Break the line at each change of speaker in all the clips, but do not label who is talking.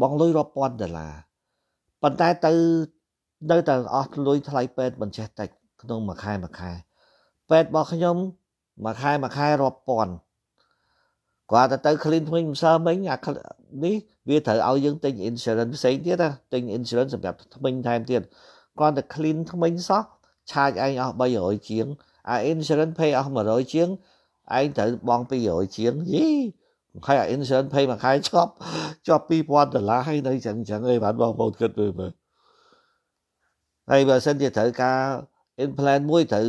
បង់លុយរាប់ពាន់ដុល្លារប៉ុន្តែទៅនៅតែអស់លុយថ្លៃពេទ្យមិនចេះតិច ក្នុងមួយខែមួយខែ ពេទ្យរបស់ខ្ញុំមួយខែមួយខែរាប់ពាន់គាត់ទៅទៅ clean ថ្មីម្សិលមិញអានេះវាត្រូវឲ្យយើងទិញ insurance ផ្សេងទៀតណាទិញ insurance សម្រាប់ថ្មីថែមទៀតគាត់ទៅ clean ថ្មីសោះឆាចឯងអស់300ជាងអា insurance pay អស់100ជាងឯងត្រូវបង់200ជាងយីខែអា insurance ភ័យមួយខែជាប់ជាប់2000ដុល្លារហើយនៅចឹងចឹងឯងបានបងប្អូនគិតមើលមើលហើយបើសិនជាត្រូវការ implant មួយត្រូវ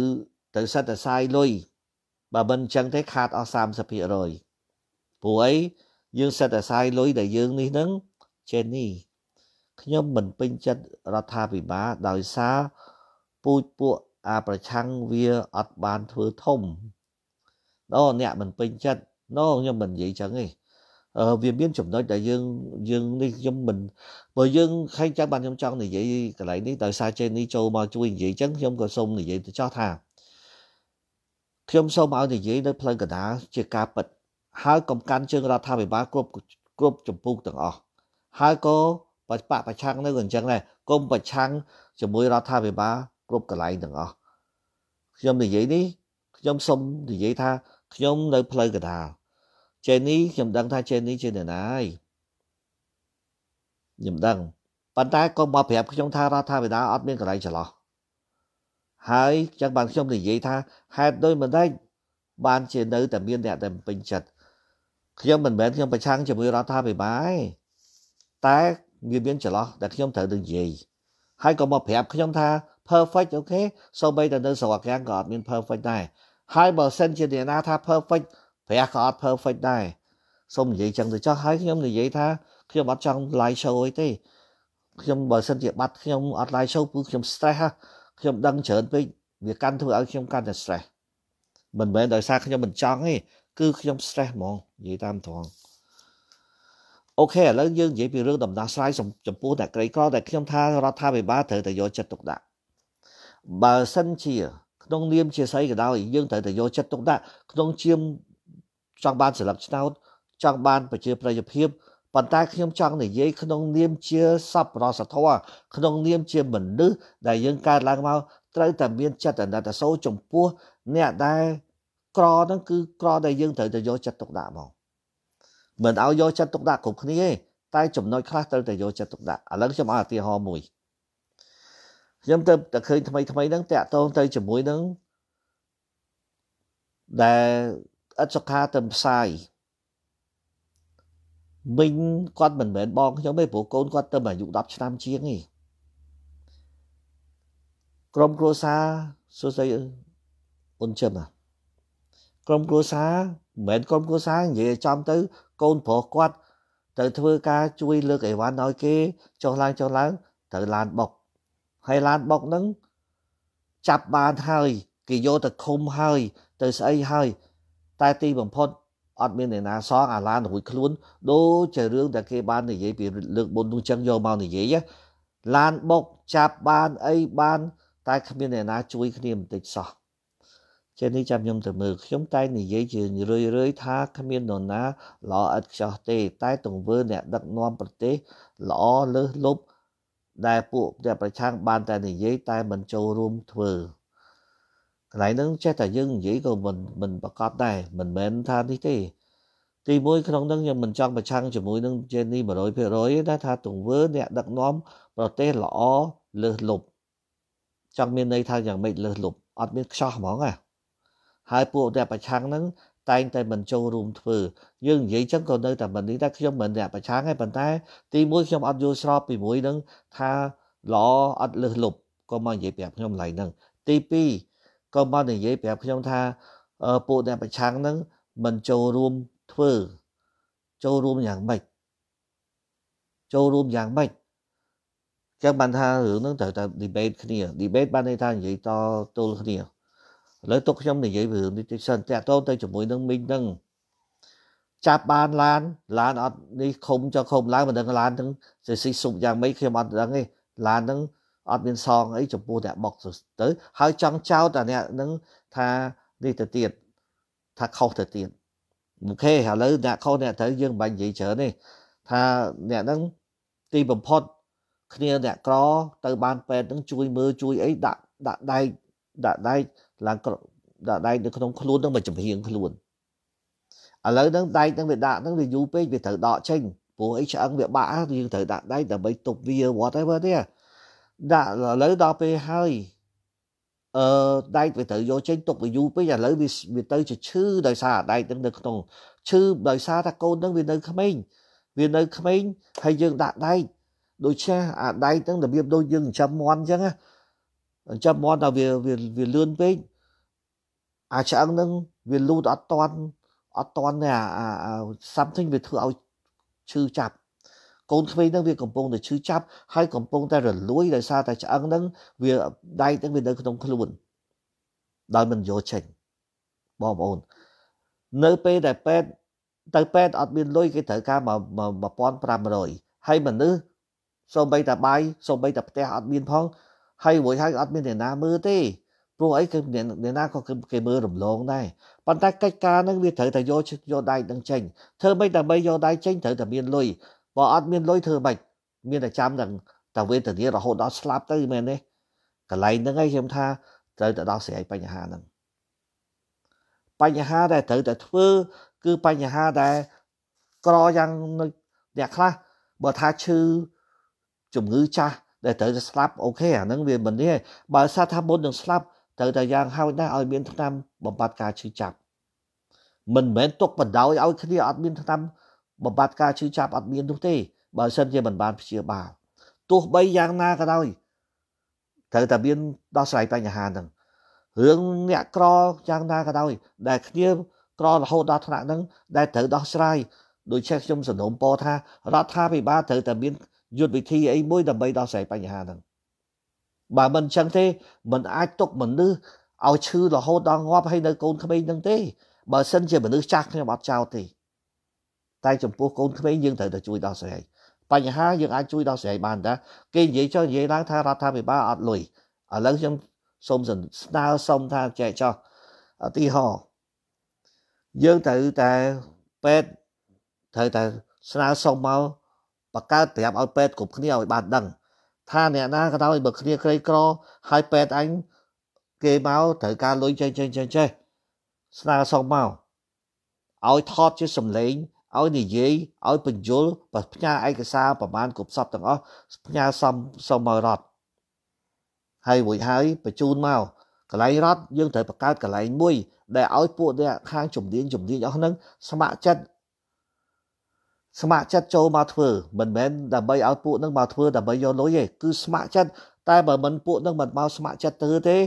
ត្រូវសិតតែសាយលុយបើមិនចឹងទេខាតអស់30%ព្រោះអីយើងសិតតែសាយលុយដែលយើងនេះហ្នឹង Jenny ខ្ញុំមិនពេញចិត្តរដ្ឋាភិបាលដោយសារពូជពួកអាប្រឆាំងវាអត់បានធ្វើធំដល់អ្នកមិនពេញចិត្ត no ខ្ញុំមិននិយាយចឹងទេអឺវាមានចំណុចដែលយើងយើងនេះខ្ញុំមិនបើយើងខែងចាំបានខ្ញុំចង់និយាយកន្លែងនេះដោយសារចេននេះចូលមកជួយនិយាយចឹងខ្ញុំក៏សូមនិយាយទៅចោះថាខ្ញុំសូមឲ្យនិយាយនៅផ្លូវកណ្ដាលជាការពិតហើយកុំកាន់ជើងរដ្ឋាភិបាលគ្រប់គ្រប់ចម្ពោះទាំងអស់ហើយក៏បច្ចៈប្រឆាំងនៅក៏អញ្ចឹងដែរកុំប្រឆាំងជាមួយរដ្ឋាភិបាលគ្រប់កន្លែងទាំងអស់ខ្ញុំនិយាយនេះខ្ញុំសូមនិយាយថាខ្ញុំនៅផ្លូវកដាលជេនីខ្ញុំដឹងថាជេនីជាអ្នកណាយខ្ញុំដឹងប៉ុន្តែក៏មកប្រាប់ខ្ញុំថារដ្ឋាភិបាលអត់មានកន្លែងច្រឡោះហើយចឹងបានខ្ញុំនិយាយថាហេតុដូចមិនដែរបានជានៅតែមានអ្នកដែលពេញចិត្តខ្ញុំមិនមែនខ្ញុំប្រឆាំងជាមួយរដ្ឋាភិបាលតែវាមានច្រឡោះដែលខ្ញុំត្រូវនឹងនិយាយហើយក៏មកប្រាប់ខ្ញុំថា perfect អូខេសូម្បីតែនៅស្រុកអាកាំងក៏អត់មាន perfect ដែរហើយបើសិនជាអ្នកណាថា perfect ព្រះក៏អត់ perfect ដែរសូមនិយាយចឹងទៅចោះហើយខ្ញុំនិយាយថាខ្ញុំអត់ចង់ live show អីទេខ្ញុំបើសិនជាបាត់ខ្ញុំអត់ live show គឺខ្ញុំ stress ហ่ะខ្ញុំដឹងច្រើនពេកវាកាន់ធ្វើឲ្យខ្ញុំកាន់តែ stress មិនមែនដោយសារខ្ញុំមិនចង់ទេគឺខ្ញុំ stress ហ្មងនិយាយតាមត្រង់អូខេឥឡូវយើងនិយាយពីរឿងដំណោះស្រាយចំពោះអ្នកក្រីក្រដែលខ្ញុំថារដ្ឋាភិបាលត្រូវតែយកចិត្តទុកដាក់បើសិនជាក្នុងនាមជាស្រីក៏ដោយយើងត្រូវតែយកចិត្តទុកដាក់ក្នុងជាមចង់បានសិលឹកឆ្នោត ចង់បានប្រជាប្រិយភាពប៉ុន្តែខ្ញុំចង់និយាយក្នុងនាមជាសប្បុរសធម៌ក្នុងនាមជាមនុស្សដែលយើងកើតឡើងមកត្រូវតែមានចិត្តអណិតអាសូរចំពោះអ្នកដែល ក្រហ្នឹងគឺក្រដែលយើងត្រូវតែយកចិត្តទុកដាក់មកមិនឲ្យយកចិត្តទុកដាក់គ្រប់គ្នាទេតែចំណុចខ្លះត្រូវតែយកចិត្តទុកដាក់ឥឡូវខ្ញុំឲ្យឧទាហរណ៍មួយខ្ញុំទៅតែឃើញថ្មីថ្មីហ្នឹងតាក់ទងទៅជាមួយនឹងដែលអត់សុខាទៅផ្សាយមិញគាត់មិនមែនបងខ្ញុំទេព្រោះកូនគាត់ទៅអាយុ10ឆ្នាំជាងឯងក្រុមគ្រួសារសួស្ដីអូនចឹមក្រុមគ្រួសារមិនមែនក្រុមគ្រួសារនិយាយចំទៅកូនប្រុសគាត់ទៅធ្វើការជួយលើកអីវ៉ាន់ឲ្យគេចុះឡើងចុះឡើងត្រូវឡានបុកហើយឡានបុកហ្នឹងចាប់បានហើយគេយកទៅឃុំហើយទៅស្អីហើយតែទីបំផុតអត់មានអ្នកណាសងអាឡានរួចខ្លួនដូចជារឿងដែលគេបាននិយាយពីលើកមុននោះចឹងយកមកនិយាយឡានបុកចាប់បានអីបានតែគ្មានអ្នកណាជួយគ្នាបន្តិចសោះជានេះចាំខ្ញុំទៅមើលខ្ញុំតែនិយាយជារឿយរឿយថាគ្មាននរណាល្អឥតខ្ចោះទេតែទង្វើអ្នកដឹកនាំប្រទេសល្អលើសលប់ដែលពួកតែប្រឆាំងបានតែនិយាយតែមិនចូលរួមធ្វើកន្លែងហ្នឹងចេះតែយើងនិយាយក៏មិនមិនប្រកបដែរមិនមែនថានេះទេទីមួយក្នុងនឹងខ្ញុំមិនចង់ប្រឆាំងជាមួយនឹងជេននេះ100%ទេថាទង្វើអ្នកដឹកនាំប្រទេសល្អលើសលប់ចង់មានន័យថាយ៉ាងម៉េចលើសលប់អត់មានខ្ចោះហ្មងហ่ะហើយពួកអ្នកប្រឆាំងហ្នឹងតែងតែមិនចូលរួមធ្វើយើងនិយាយចឹងក៏នៅតែមិននេះតែខ្ញុំមិនអ្នកប្រឆាំងទេប៉ុន្តែ ទីមួយខ្ញុំអត់យល់ស្របពីមួយនឹងថាល្អអត់លឹះលុបក៏មកនិយាយប្រាប់ខ្ញុំឡើយហ្នឹងទី2ក៏មកនិយាយប្រាប់ខ្ញុំថាពួកអ្នកប្រឆាំងហ្នឹងមិនចូលរួមធ្វើចូលរួមយ៉ាងម៉េចចូលរួមយ៉ាងម៉េចចឹងបានថារឿងហ្នឹងត្រូវតែ debate គ្នា debate បានន័យថានិយាយតទល់គ្នាឥឡូវទុកខ្ញុំនិយាយពីរឿងនេះតិចសិនតាក់ទងទៅជាមួយនឹងមីងហ្នឹងចាប់បានឡានឡានអត់នេះខុំចុះខុំឡើងមិនដឹងឡានហ្នឹងសេស៊ីសុបយ៉ាងម៉េចខ្ញុំអត់ដឹងទេឡានហ្នឹងអត់មានសងអីចំពោះអ្នកបុកទៅ ហើយចង់ចោទតែអ្នកហ្នឹងថានេះទៅទៀតថាខុសទៅទៀតអូខេឥឡូវអ្នកខុសអ្នកត្រូវយើងបាញ់និយាយច្រើនទេថាអ្នកហ្នឹងទីបំផុតគ្នាអ្នកក្រ ទៅបានពេទ្យហ្នឹងជួយមើលជួយអីដាក់ដាក់ដែកដាក់ដែកឡើងដាក់ដែកនៅក្នុងខ្លួននឹងមកចំហៀងខ្លួនឥឡូវហ្នឹងដែកហ្នឹងវាដាក់ហ្នឹងវាយូរពេកវាត្រូវដកចេញព្រោះអីឆ្អឹងវាបាក់យើងត្រូវដាក់ដែកដើម្បីទប់វា whatever ទេដាក់ឥឡូវដល់ពេលហើយអឺដែកវាត្រូវយកចេញទុកវាយូរពេកឥឡូវវាវាទៅជាឈឺដោយសារដែកហ្នឹងនៅក្នុងឈឺដោយសារថាកូនហ្នឹងវានៅក្មេងវានៅក្មេងហើយយើងដាក់ដែកដូច្នេះអាដែកហ្នឹងរបៀបដូចយើងចិញ្ចឹមមន់អញ្ចឹងណាអញ្ចឹងមាត់ដល់វាវាលឿនពេកអាឆ្អឹងហ្នឹងវាលូតអត់តន់អត់តន់ទេអា something វាធ្វើឲ្យឈឺចាប់កូនក្មេងហ្នឹងវាកំពុងតែឈឺចាប់ហើយកំពុងតែរលួយដោយសារតែឆ្អឹងហ្នឹងវាដែកហ្នឹងវានៅក្នុងខ្លួនដោយមិនយកចេញបងប្អូននៅពេលដែលពេទ្យទៅពេទ្យអត់មានលុយគេត្រូវការ1500ហើយមនុស្សសូម្បីតែបាយសូម្បីតែផ្ទះអត់មានផងហើយរួចហើយអត់មានអ្នកណាមើលទេព្រោះអីគឺអ្នកណាក៏គេមើលរំលងដែរប៉ុន្តែកិច្ចការនឹងវាត្រូវតែយកយកដៃនឹងចេញធ្វើមិនដើម្បីយកដៃចេញត្រូវតែមានលុយបើអត់មានលុយធ្វើមិនមានតែចាំនឹងតែវេទនារហូតដល់ស្លាប់ទៅមែនទេកន្លែងហ្នឹងឯងខ្ញុំថាត្រូវតែដោះស្រាយបញ្ហាហ្នឹងបញ្ហាដែលត្រូវតែធ្វើ គឺបញ្ហាដែលក្រយ៉ាងអ្នកខ្លះបើថាឈឺជំងឺចាស់ដែលត្រូវតែស្លាប់អូខេអាហ្នឹងវាមិនទេបើសាថាមុននឹងស្លាប់ត្រូវតែយ៉ាងហោចណាស់ឲ្យមានឆ្នាំបំបត្តិការឈឺចាប់មិនមែនទុកបណ្ដោយឲ្យគ្នាអត់មានឆ្នាំបំបត្តិការឈឺចាប់អត់មាននោះទេ បើសិនជាមិនបានព្យាបាលទោះបីយ៉ាងណាក៏ដោយត្រូវតែមានដោះស្រាយបញ្ហាហ្នឹងរឿងអ្នកក្រយ៉ាងណាក៏ដោយ ដែលគ្នា ក្ររហូតដល់ថ្នាក់ហ្នឹងដែលត្រូវដោះស្រាយដូចជាខ្ញុំសនំពរថារដ្ឋាភិបាលត្រូវតែមានយុទ្ធវិធីអីមួយដើម្បីដោះស្រាយបញ្ហាហ្នឹងបើមិនអញ្ចឹងទេมันអាចຕົកមនុស្សឲ្យឈឺរហូតដល់ងាប់ហើយនៅកូនក្មេងហ្នឹងទេបើសិនជាមនុស្សចាស់ខ្ញុំអត់ចោទទេតែចំពោះកូនក្មេងយើងត្រូវតែជួយដោះស្រាយបញ្ហាយើងអាចជួយដោះស្រាយបានតាគេនិយាយចុះនិយាយឡើងថារដ្ឋាភិបាលអត់លុយឥឡូវខ្ញុំសូមស្នើសុំថាចែកចោះឧទាហរណ៍យើងត្រូវតែពេទ្យត្រូវតែស្នើសុំមកបង្កើតប្រាប់ឲ្យពេទ្យគ្រប់គ្នាឲ្យបានដឹង ថាអ្នកណាក៏ដោយបើគ្នាក្រីក្រហើយពេទ្យអញគេមកត្រូវការលុយចេះចេះចេះចេះស្នើសុំមកឲ្យថតជាសម្លេងឲ្យនិយាយឲ្យបញ្យលផ្ញើឯកសារប្រមាណគ្រប់សពទាំងអស់ផ្ញើសំសុំមករដ្ឋហើយរួចហើយបញ្ជូនមកកន្លែងរដ្ឋយើងត្រូវបង្កើតកន្លែងមួយដែលឲ្យពួកអ្នកខាងជំនាញជំនាញអស់ហ្នឹងស្ម័គ្រចិត្តស្ម័គ្រចិត្តចូលមកធ្វើមិនមែនដើម្បីឲ្យពួកនឹងមកធ្វើដើម្បីយកលុយទេគឺស្ម័គ្រចិត្តតែបើមិនពួកនឹងមិនមកស្ម័គ្រចិត្តធ្វើទេ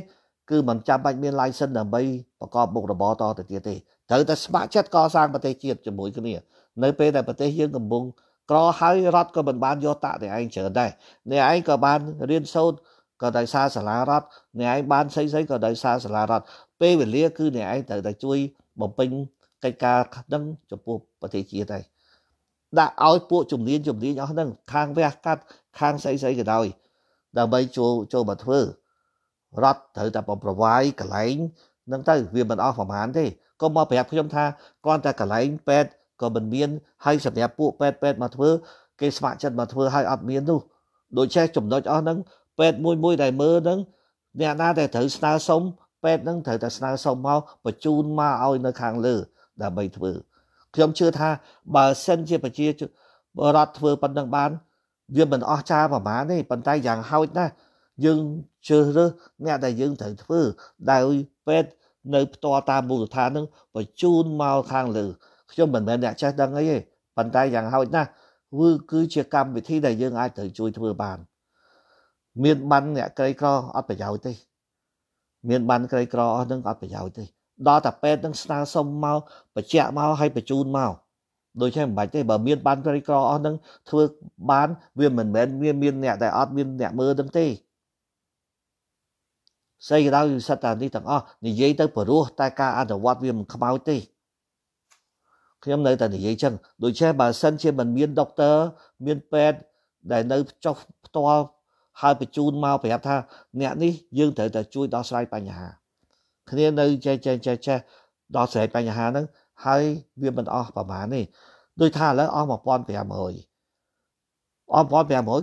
គឺមិនចាំបាច់មាន license ដើម្បីប្រកបមុខរបរតទៅទៀតទេត្រូវតែស្ម័គ្រចិត្តកសាងប្រទេសជាតិជាមួយគ្នានៅពេលដែលប្រទេសយើងកំពុងក្រហើយរដ្ឋក៏មិនបានយកតាក់តែឯងច្រើនដែរអ្នកឯងក៏បានរៀនសូត្រក៏ដោយសារសាលារដ្ឋអ្នកឯងបានស្អីស្អីក៏ដោយសារសាលារដ្ឋពេលវេលាគឺអ្នកឯងត្រូវតែជួយបំពេញកិច្ចការនឹងចំពោះប្រទេសជាតិដែរដាក់ឲ្យពួកជំនាញជំនាញអស់ហ្នឹងខាងវះកាត់ខាងស្អីស្អីក៏ដោយដើម្បីចូលចូលមកធ្វើរដ្ឋត្រូវតែបំប្រវាយកន្លែងហ្នឹងទៅវាមិនអស់ប្រហែលទេក៏មកប្រាប់ខ្ញុំថាគ្រាន់តែកន្លែងពេទ្យក៏មិនមានហើយសម្រាប់ពួកពេទ្យពេទ្យមកធ្វើគេស្ម័គ្រចិត្តមកធ្វើហើយអត់មាននោះដូច្នេះចំណុចអស់ហ្នឹងពេទ្យមួយមួយដែលមើលហ្នឹងអ្នកណាដែលត្រូវស្នើសុំពេទ្យហ្នឹងត្រូវតែស្នើសុំមកបញ្ជូនមកឲ្យ នៅខាងលើដើម្បីធ្វើខ្ញុំជឿថាបើសិនជាប្រជារដ្ឋធ្វើប៉ុណ្ណឹងបាន វាមិនអស់ចាប្រមាណទេប៉ុន្តែយ៉ាងហោចណាស់យើងជឿរើសអ្នកដែលយើងត្រូវធ្វើដោយពេទ្យនៅផ្ទាល់តាមមូលដ្ឋាននឹងបញ្ជូនមកខាងលើខ្ញុំមិនមែនអ្នកចេះដឹងអីទេប៉ុន្តែយ៉ាងហោចណាស់គឺគឺជាកម្មវិធីដែលយើងអាចត្រូវជួយធ្វើបានមានបានអ្នកក្រីក្រអត់ប្រយោជន៍ទេមានបានក្រីក្រអស់នឹងអត់ប្រយោជន៍ទេដល់តាពេទ្យនឹងស្នើសុំមកបញ្ជាក់មកឲ្យបញ្ជូនមកដូច្នេះមិនបាច់ទេបើមានបានក្រីក្រអស់នឹងធ្វើបានវាមិនមែនវាមានអ្នកតែអត់មានអ្នកមើលទាំងទេសេចក្តីសត្វតានេះទាំងអស់និយាយទៅព្រោះតែការអនុវត្តវាមិនខ្មៅទេខ្ញុំនៅតែនិយាយចឹងដូច្នេះបើសិនជាមិនមានដុកទ័រមានពេទ្យដែលនៅចុះផ្ទាល់ហើយបញ្ជូនមកប្រាប់ថា អ្នកនេះយើងត្រូវតែជួយដោះស្រាយបញ្ហាគ្នានៅចេះចេះចេះចេះដោះស្រាយបញ្ហាហ្នឹងហើយវាមិនអស់ប្រហែលនេះដូចថាឥឡូវអស់1500អស់1500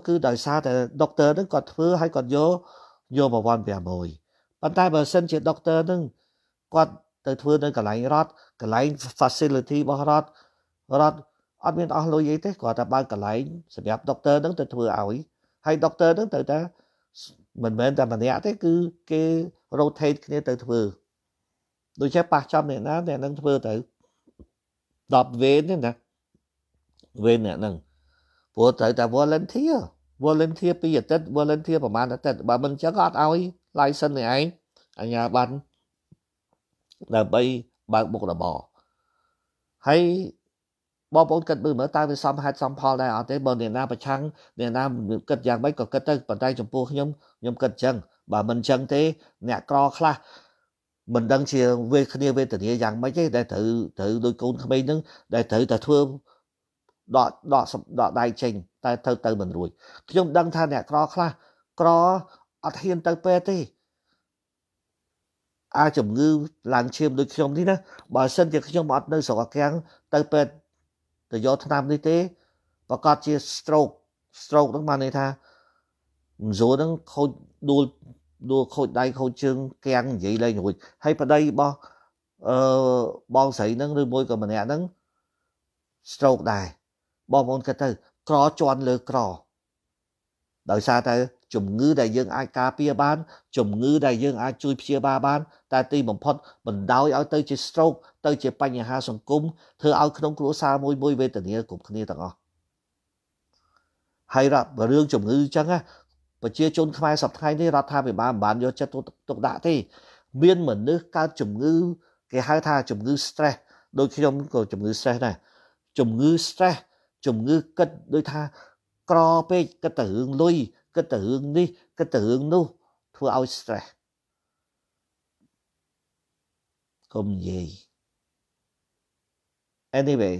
គឺដោយសារតែដុកទ័រហ្នឹងគាត់ធ្វើហើយគាត់យកយក1500ប៉ុន្តែបើសិនជាដុកទ័រហ្នឹងគាត់ ទៅធ្វើនៅកន្លែងរដ្ឋកន្លែង facility របស់រដ្ឋរដ្ឋអត់មានអស់លុយអីទេគាត់តែបើកន្លែងសម្រាប់ដុកទ័រហ្នឹងទៅធ្វើឲ្យហើយដុកទ័រហ្នឹងទៅតែមិនមែនតែម្នាក់ទេគឺគេ rotate គ្នាទៅធ្វើដូច្នេះប៉ះចំអ្នកណាអ្នកនឹងធ្វើទៅ10វេនទេណាវេនអ្នកនឹងព្រោះត្រូវតែ volunteer volunteer ពីអាទិត្យ volunteer ប្រហែលអាទិត្យបើមិនចឹងអត់ឲ្យ license នេះឯងអញ្ញាបានដើម្បីបើកមុខរបរហើយបងប្អូនគិតមើលមើលតើវាសមហេតុសមផលដែរអត់ទេបើអ្នកណាប្រឆាំងអ្នកណាគិតយ៉ាងម៉េចក៏គិតទៅប៉ុន្តែចំពោះខ្ញុំខ្ញុំគិតចឹងបើមិនចឹងទេអ្នកក្រខ្លះមិនដឹងជាវេគ្នាវេទនាយ៉ាងម៉េចទេដែលត្រូវត្រូវដោយកូនក្មេងហ្នឹងដែលត្រូវតែធ្វើដកដកដកដៃចេញតែទៅទៅមិនរួចខ្ញុំដឹងថាអ្នកក្រខ្លះក្រអត់ហ៊ានទៅពេទ្យទេអាចជំងឺឡើងឈាមដូចខ្ញុំនេះណាបើសិនជាខ្ញុំអត់នៅស្រុកអាកាំងទៅពេទ្យទៅយកឆ្នាំនេះទេប្រកាសជា stroke stroke ហ្នឹងបានន័យថាមសូរហ្នឹងខូចដួលដួលខូចដៃខូចជើងកាំងនិយាយលេងរួចហើយប្តីរបស់អឺបងស្រីហ្នឹងឬមួយក៏ម្នាក់ហ្នឹង stroke ដែរបងប្អូនគិតទៅក្រជន់លើក្រដោយសារតែជំងឺដែលយើងអាចការពារបានជំងឺដែលយើងអាចជួយព្យាបាលបាន តែទីបំផុតបណ្ដោយឲ្យទៅជា stroke ទៅជាបញ្ហាសង្គមធ្វើឲ្យក្នុងគ្រួសារមួយមួយវេទនាគ្រប់គ្នាទាំងអស់ហើយរាប់រឿងជំងឺអញ្ចឹងណាប្រជាជនខ្មែរសប្តាហ៍នេះរដ្ឋាភិបាលមិនបានយកចិត្តទុកដាក់ទេមានមនុស្សកើតជំងឺគេហៅថាជំងឺ stress ដូចខ្ញុំក៏ជំងឺ stress ដែរជំងឺ stress ជំងឺគិតដូចថាក្រពេកគិតតែរឿងលុយគិតទៅរឿងនេះគិតទៅរឿងនោះធ្វើឲ្យ stress កុំនិយាយ anyway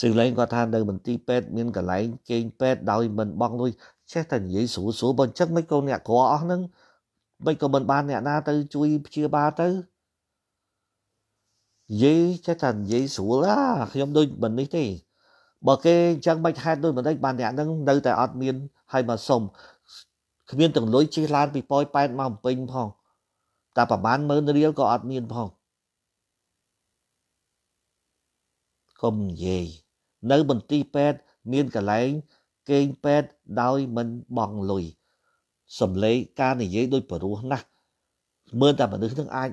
សិលេងគាត់ថានៅមន្ទីរពេទ្យមានកន្លែងគេងពេទ្យដោយមិនបង់លុយចេះតែនិយាយស្រួលស្រួលបើអញ្ចឹងមិនកូនអ្នកក្រអស់ហ្នឹងមិនក៏មិនបានអ្នកណាទៅជួយព្យាបាលទៅនិយាយចេះតែនិយាយស្រួលអាខ្ញុំដូចមិននេះទេបើគេអញ្ចឹងមិនហេតុដូចមិនដេចបានអ្នកហ្នឹងនៅតែអត់មាន ហើយមកសុំគ្មានទាំងលុយជិះឡានពីប៉ោយប៉ែតមកបំពេញផងតែប្រហែល10000រៀលក៏អត់មានផងកុំនិយាយនៅមន្ទីរពេទ្យមានកន្លែងគេងពេទ្យដោយមិនបងលុយសំឡេងការនិយាយដូចបរោះណាស់មើលតែមនុស្សនឹងអាច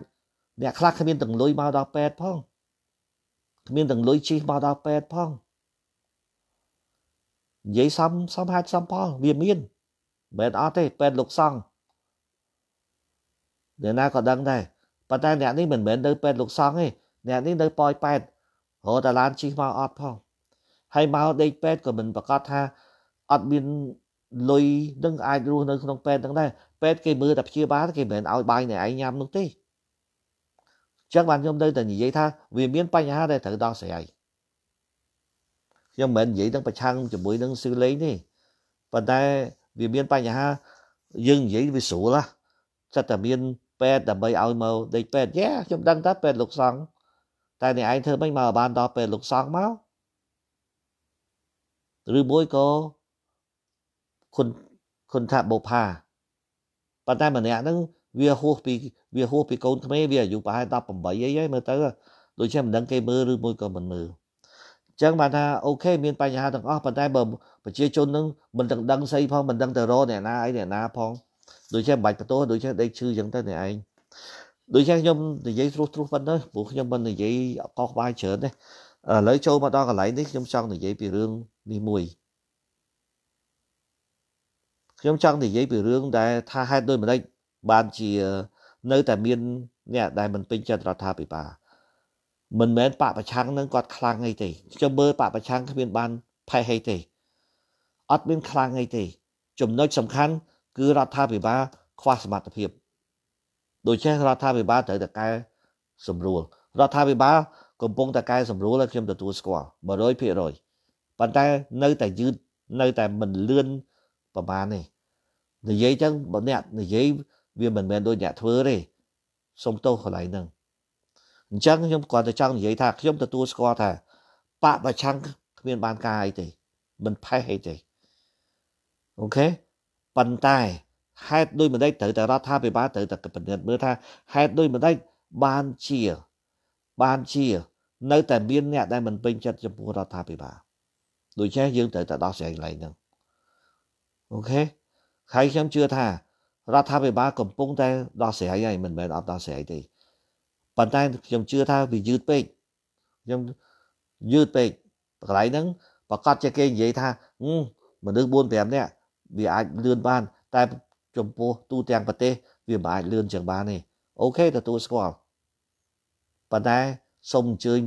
អ្នកខ្លះគ្មានទាំងលុយមកដល់ពេទ្យផងគ្មានទាំងលុយជិះមកដល់ពេទ្យផងនិយាយសំសំហេតុសំផលវាមានមិនអត់ទេពេទ្យលោកសង្ឃអ្នកណាក៏ដឹងដែរប៉ុន្តែអ្នកនេះមិនមែននៅពេទ្យលោកសង្ឃទេអ្នកនេះនៅប៉ោយប៉ែតរហូតដល់ឡានជិះមកអត់ផងហើយមកដេកពេទ្យក៏មិនប្រកាសថាអត់មានលុយនឹងអាចរស់នៅក្នុងពេទ្យហ្នឹងដែរពេទ្យគេមើលតែព្យាបាលគេមិនឲ្យបាយអ្នកឯងញ៉ាំនោះទេចឹងបានខ្ញុំនៅតែនិយាយថាវាមានបញ្ហាដែលត្រូវដោះស្រាយខ្ញុំមិននិយាយនឹងប្រឆាំងជាមួយនឹងស៊ឺលេងទេប៉ុន្តែវាមានបញ្ហាយើងនិយាយវាស្រួលណាចិត្តតែមានពេទ្យដើម្បីឲ្យមកដេកពេទ្យយ៉ាខ្ញុំដឹងថាពេទ្យលោកសង្ឃតែអ្នកឯងធ្វើមិនមកបានដល់ពេទ្យលោកសង្ឃមកឬមួយក៏គុណគុណថាបុផាប៉ុន្តែម្នាក់ហ្នឹងវាហួសពីវាហួសពីកូនក្មេងវាអាយុប្រហែល18អីហើយមើលទៅដូច្នេះមិនដឹងគេមើលឬមួយក៏មិនមើលចឹងបានថាអូខេមានបញ្ហាទាំងអស់ប៉ុន្តែបើប្រជាជននឹងមិនទាំងដឹងស្អីផងមិនដឹងទៅរកអ្នកណាអីអ្នកណាផងដូចជាបាច់បន្ទោសដូចជាដេកឈឺចឹងទៅអ្នកឯងដូចជាខ្ញុំនិយាយត្រុសត្រុសប៉ុណ្ណឹងព្រោះខ្ញុំមិននិយាយកោះក្បាយច្រើនទេឥឡូវចូលមកដល់កន្លែងនេះខ្ញុំចង់និយាយពីរឿងនេះមួយខ្ញុំចង់និយាយពីរឿងដែលថាហេតុដូចម្ដេចបានជានៅតែមានអ្នកដែលមិនពេញចិត្តរដ្ឋាភិបាលមិនមែនបពប្រឆាំងនឹងគាត់ខ្លាំងអីទេខ្ញុំមើលបពប្រឆាំងគ្មានបានផេះអីទេអត់មានខ្លាំងអីទេចំណុចសំខាន់គឺរដ្ឋាភិបាលខ្វះសមត្ថភាពដូច្នេះរដ្ឋាភិបាលត្រូវតែកែសម្រួលរដ្ឋាភិបាលកំពុងតែកែសម្រួលឲ្យខ្ញុំទទួលស្គាល់100%ប៉ុន្តែនៅតែយឺតនៅតែមិនលឿនប្រហែលនេះនិយាយចឹងបើអ្នកនិយាយវាមិនមែនដូចអ្នកធ្វើទេសុំទោសកន្លែងហ្នឹងអញ្ចឹងខ្ញុំគាត់ទៅចង់និយាយថាខ្ញុំទទួលស្គាល់ថាបកប្រឆាំងគ្មានបានការអីទេមិនផេះអីទេអូខេប៉ុន្តែហេតុដូចមិនដេចត្រូវតែរដ្ឋាភិបាលត្រូវតែពិនិត្យមើលថាហេតុដូចមិនដេចបានជាបានជា នៅតែមានអ្នកដែលមិនពេញចិត្តចំពោះរដ្ឋាភិបាលដូច្នេះយើងត្រូវតែដោះស្រាយឡើងហ្នឹងអូខេហើយខ្ញុំជឿថារដ្ឋាភិបាលកំពុងតែដោះស្រាយហើយមិនមែនអត់ដោះស្រាយទេប៉ុន្តែខ្ញុំជឿថាវាយឺតពេកខ្ញុំយឺតពេកកន្លែងហ្នឹងប្រកាសជាគេនិយាយថាមនុស្ស4 5នាក់វាអាចលឿនបានតែចំពោះទូទាំងប្រទេសវាមិនអាចលឿនជាងបានទេអូខេទទួលស្គាល់ប៉ុន្តែសូមអញ្ជើញ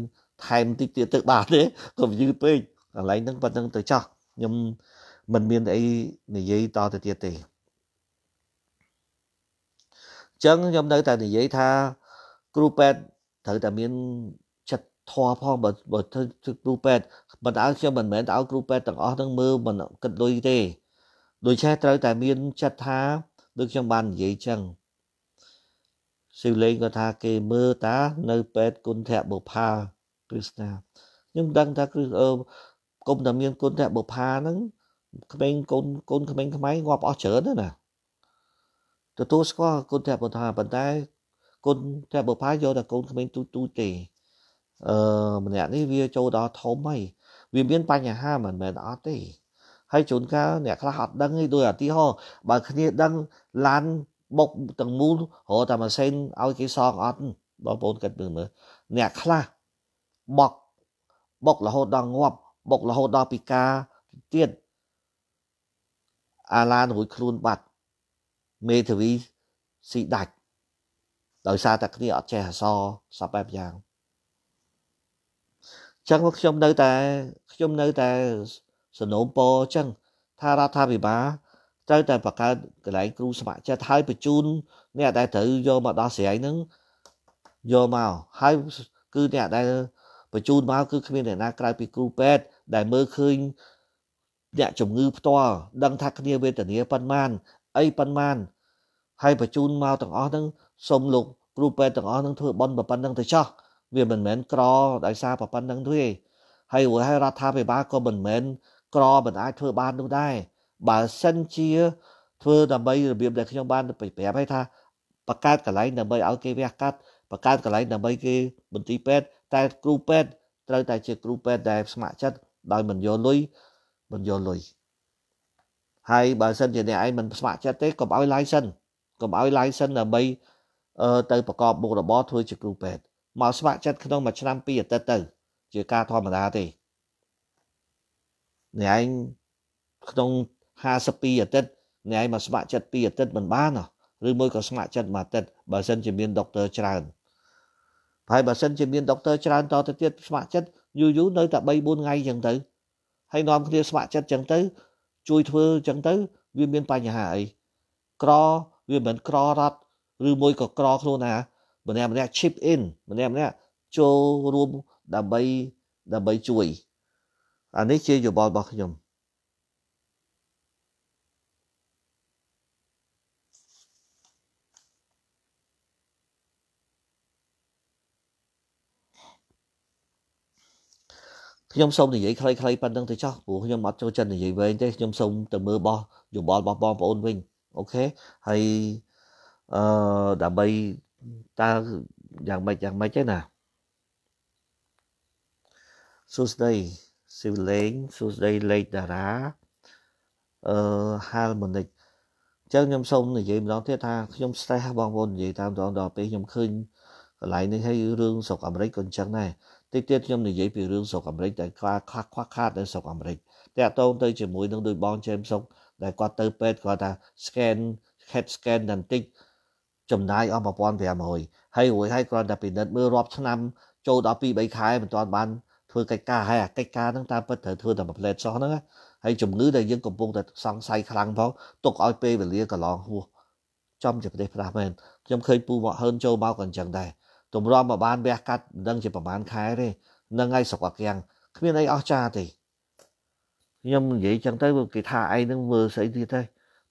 ថែមតិចទៀតទៅបាទទេកុំយឺតពេកកន្លែងហ្នឹងប៉ុណ្្នឹងទៅចោះខ្ញុំមិនមានអីនិយាយតទៅទៀតទេអញ្ចឹងខ្ញុំនៅតែនិយាយថាគ្រូពេទ្យត្រូវតែមានចិត្តធម៌ផងបើបើគ្រូពេទ្យបើតើខ្ញុំមិនមែនទៅឲ្យគ្រូពេទ្យទាំងអស់ហ្នឹងមើលមិនគិតលុយទេដូច្នេះត្រូវតែមានចិត្តថាដូចខ្ញុំបាននិយាយចឹងសិវលេងក៏ថាគេមើលតានៅពេទ្យគុណធៈបុផាគ្រឹស្ណាខ្ញុំដឹងថាគ្រឹះអឺគុំតែមានគុណធៈបុផាហ្នឹងក្មេងកូនកូនក្មេងខ្មែរងាប់អស់ច្រើនណាស់ណាទទួលស្គាល់គុណធៈបុផាប៉ុន្តែគុណតែបុផាយកតែកូនក្មេងទូទូទេអឺម្នាក់នេះវាចូលដល់ធំហើយវាមានបញ្ហាមិនមែនអត់ទេ ហើយជួនកាលអ្នកខ្លះអត់ដឹងទេដោយឧទាហរណ៍បើគ្នាដឹងឡានបុកទាំងមូលរកតែម៉ាស៊ីនឲ្យគេសងអត់បងប្អូនគិតមើលមើលអ្នកខ្លះបុកបុករហូតដល់ងាប់ បុករហូតដល់ពិការទៀតអាឡានរួចខ្លួនបាត់មេធាវីស៊ីដាច់ដោយសារតែគ្នាអត់ចេះអសរសពបែបយ៉ាងចឹងមកខ្ញុំនៅតែខ្ញុំនៅតែសនោមពរចឹង ថារដ្ឋាភិបាលត្រូវតែបង្កើតកន្លែងគ្រូស្ម័គ្រចិត្តឲ្យបញ្ជូនអ្នកដែលត្រូវយកមកដោះស្រាយហ្នឹងយកមកហើយគឺអ្នកដែលបញ្ជូនមកគឺគ្មានអ្នកណាក្រៅពីគ្រូពេទ្យដែលមើលឃើញអ្នកជំងឺផ្ទាល់ដឹងថាគ្នាវេទនាប៉ុន្មានអីប៉ុន្មាន ហើយបញ្ជូនមកទាំងអស់ហ្នឹងសូមលោកគ្រូពេទ្យទាំងអស់នឹងធ្វើបន់ប៉ុណ្ណឹងទៅចោះវាមិនមែនក្រដោយសារប៉ុណ្ណឹងទេហើយរួចហើយរដ្ឋាភិបាលក៏មិនមែនក្រមិនអាចធ្វើបាននោះដែរបើសិនជាធ្វើដើម្បីរបៀបដែលខ្ញុំបានប្រាប់ឲ្យថាបង្កើតកន្លែងដើម្បីឲ្យគេវះកាត់បង្កើតកន្លែងដើម្បីគេបន្ទីពេទ្យតែគ្រូពេទ្យត្រូវតែជាគ្រូពេទ្យដែលស្ម័គ្រចិត្តដោយមិនយកលុយមិនយកលុយហើយបើសិនជាអ្នកឯងមិនស្ម័គ្រចិត្តទេកុំឲ្យ license កុំឲ្យ license ដើម្បីទៅប្រកបមុខរបរធ្វើជាគ្រូពេទ្យមកស្ម័គ្រចិត្តក្នុងមួយឆ្នាំពីរអាទិត្យទៅជាការធម្មតាទេអ្នកឯងក្នុង52អាទិត្យអ្នកឯងមកស្ម័គ្រចិត្តពីរអាទិត្យមិនបានឬមួយក៏ស្ម័គ្រចិត្តមួយអាទិត្យបើសិនជាមានដុកទ័រច្រើនហើយបើសិនជាមានដុកទ័រច្រើនតទៅទៀតស្ម័គ្រចិត្តយូរយូរនៅតែ3 4ថ្ងៃចឹងទៅហើយនាំគ្នាស្ម័គ្រចិត្តចឹងទៅជួយធ្វើចឹងទៅ វាមានបញ្ហាអីក្រវាមិនក្ររត់ឬមួយក៏ក្រខ្លួនណាម្នាក់ម្នាក់ chip in ម្នាក់ម្នាក់ចូលរួមដើម្បីដើម្បីជួយអានេះជាយោបល់របស់ខ្ញុំខ្ញុំសូមនិយាយខ្លីៗប៉ុណ្្នឹងទៅចោះព្រោះខ្ញុំអត់ចូលចិត្តនិយាយវែងទេខ្ញុំសូមទៅមើលបោះយោបល់របស់បងប្អូនវិញអូខេហើយអឺដើម្បីតើយ៉ាងម៉េចយ៉ាងម៉េចទេណាសួស្ដីស៊ីវលេងសួស្ដីលេខតារាអឺ harmonic អញ្ចឹងខ្ញុំសូមនិយាយម្ដងទៀតថាខ្ញុំ stress បងប្អូននិយាយតាមដងដល់ពេលខ្ញុំឃើញកន្លែងនេះហើយរឿងស្រុកអាមេរិកក៏អញ្ចឹងដែរតិចទៀតខ្ញុំនិយាយពីរឿងស្រុកអាមេរិកដែលខ្វះខ្វះខ្វះខាតនៅស្រុកអាមេរិកតាក់ទងទៅជាមួយនឹងដោយបង James សុកដែលគាត់ទៅពេទ្យគាត់ថា scan head scan បន្តិចចំណាយអស់1500ហើយរួចហើយគ្រាន់តែពិនិត្យមើលរាប់ឆ្នាំចូលដល់2 3ខែមិនទាន់បាន ធ្វើកិច្ចការហើយអាកិច្ចការហ្នឹងតាមពិតត្រូវធ្វើតែមួយផ្លែតសោះហ្នឹងហើយជំងឺដែលយើងកំពុងតែសង្ស័យខ្លាំងផងទុកឲ្យពេលវេលាកន្លងហួសចំជាប្រទេសផ្ដាស់មែនខ្ញុំឃើញពូមកហឺនចូលមកក៏អញ្ចឹងដែរទម្រាំមកបានវះកាត់មិនដឹងជាប្រហែលខែទេនឹងឲ្យស្រុកអាកៀងគ្មានអីអស់ចាទេខ្ញុំនិយាយចឹងទៅគេថាឯងនឹងមើលស្អីទៀតទេ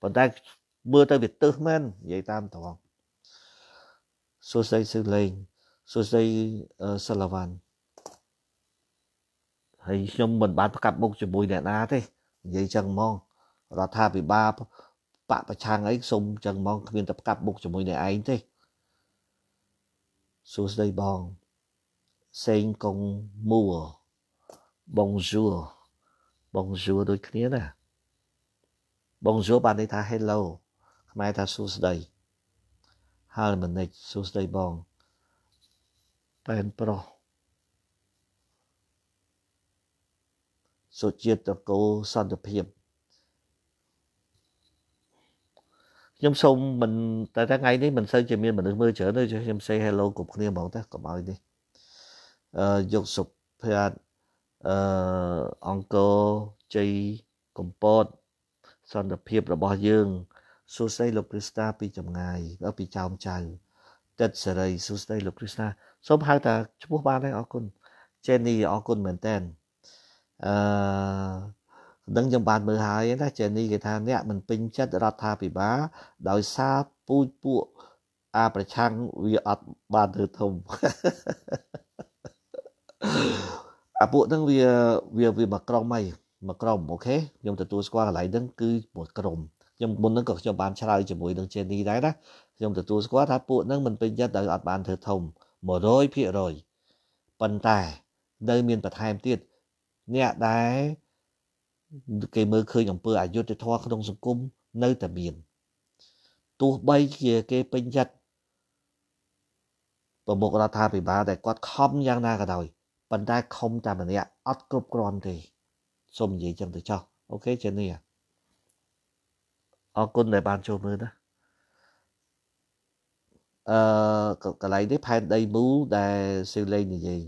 ប៉ុន្តែមើលទៅវាទឹះមែននិយាយតាមត្រង់សួស្តីសឺលេងសួស្តីសិលាវ៉ាន់ហើយខ្ញុំមិនបានប្រកាត់មុខជាមួយអ្នកណាទេនិយាយចឹងហ្មងរដ្ឋាភិបាលបកប្រឆាំងអីសុំចឹងហ្មងគ្មានតែប្រកាត់មុខជាមួយអ្នកឯងទេសួស្តីបងសេងកុងមួបងសួរបងសួរដូចគ្នាណាបងសួរបានន័យថា hello ខ្មែរថាសួស្តីហើមនិចសួស្តីបងតែនប្រុសសុជាតិតកោសន្តិភាពខ្ញុំសូមមិនតែថ្ងៃនេះមិនសូវជាមានមនុស្សមើលច្រើនទេខ្ញុំ say hello គ្រប់គ្នាហ្មងតែកុំឲ្យនេះអឺយកសុភ័ក្រអឺអង្គជ័យកម្ពុជាសន្តិភាពរបស់យើងសួស្តីលោកគ្រីស្តាពីចម្ងាយពីចោមចៅទឹកសេរីសួស្តីលោកគ្រីស្តាសូមហៅតាឈ្មោះបានហើយអរគុណចេននីអរគុណមែនតើអឺដឹងខ្ញុំបានមើលហើយណាចេននីគេថាអ្នកមិនពេញចិត្តរដ្ឋាភិបាលដោយសារពូជពួកអាប្រឆាំងវាអត់បានធ្វើធំអាពួកហ្នឹងវាវាវាមកក្រុមអីមកក្រុមអូខេខ្ញុំទទួលស្គាល់កន្លែងហ្នឹងគឺមួយក្រុមខ្ញុំមុនហ្នឹងក៏ខ្ញុំបានឆ្លើយជាមួយនឹង Jenny ដែរណាខ្ញុំទទួលស្គាល់ថាពួកហ្នឹងមិនពេញចិត្តដោយអត់បានធ្វើធំ100%ប៉ុន្តែនៅមានបន្ថែមទៀតអ្នកដែលគេមើលឃើញអំពើអយុត្តិធម៌ក្នុងសង្គមនៅតែមាន ទោះបីជាគេពេញចិត្តប្រមុខរដ្ឋាភិបាលតែគាត់ខំយ៉ាងណាក៏ដោយប៉ុន្តែខំតែម្នាក់អត់គ្រប់គ្រាន់ទេសូមនិយាយចឹងទៅចោះអូខេជានេះអរគុណដែលបានចូលមើលណាអឺកន្លែងនេះផែនដីមូលដែលសិលេងនិយាយ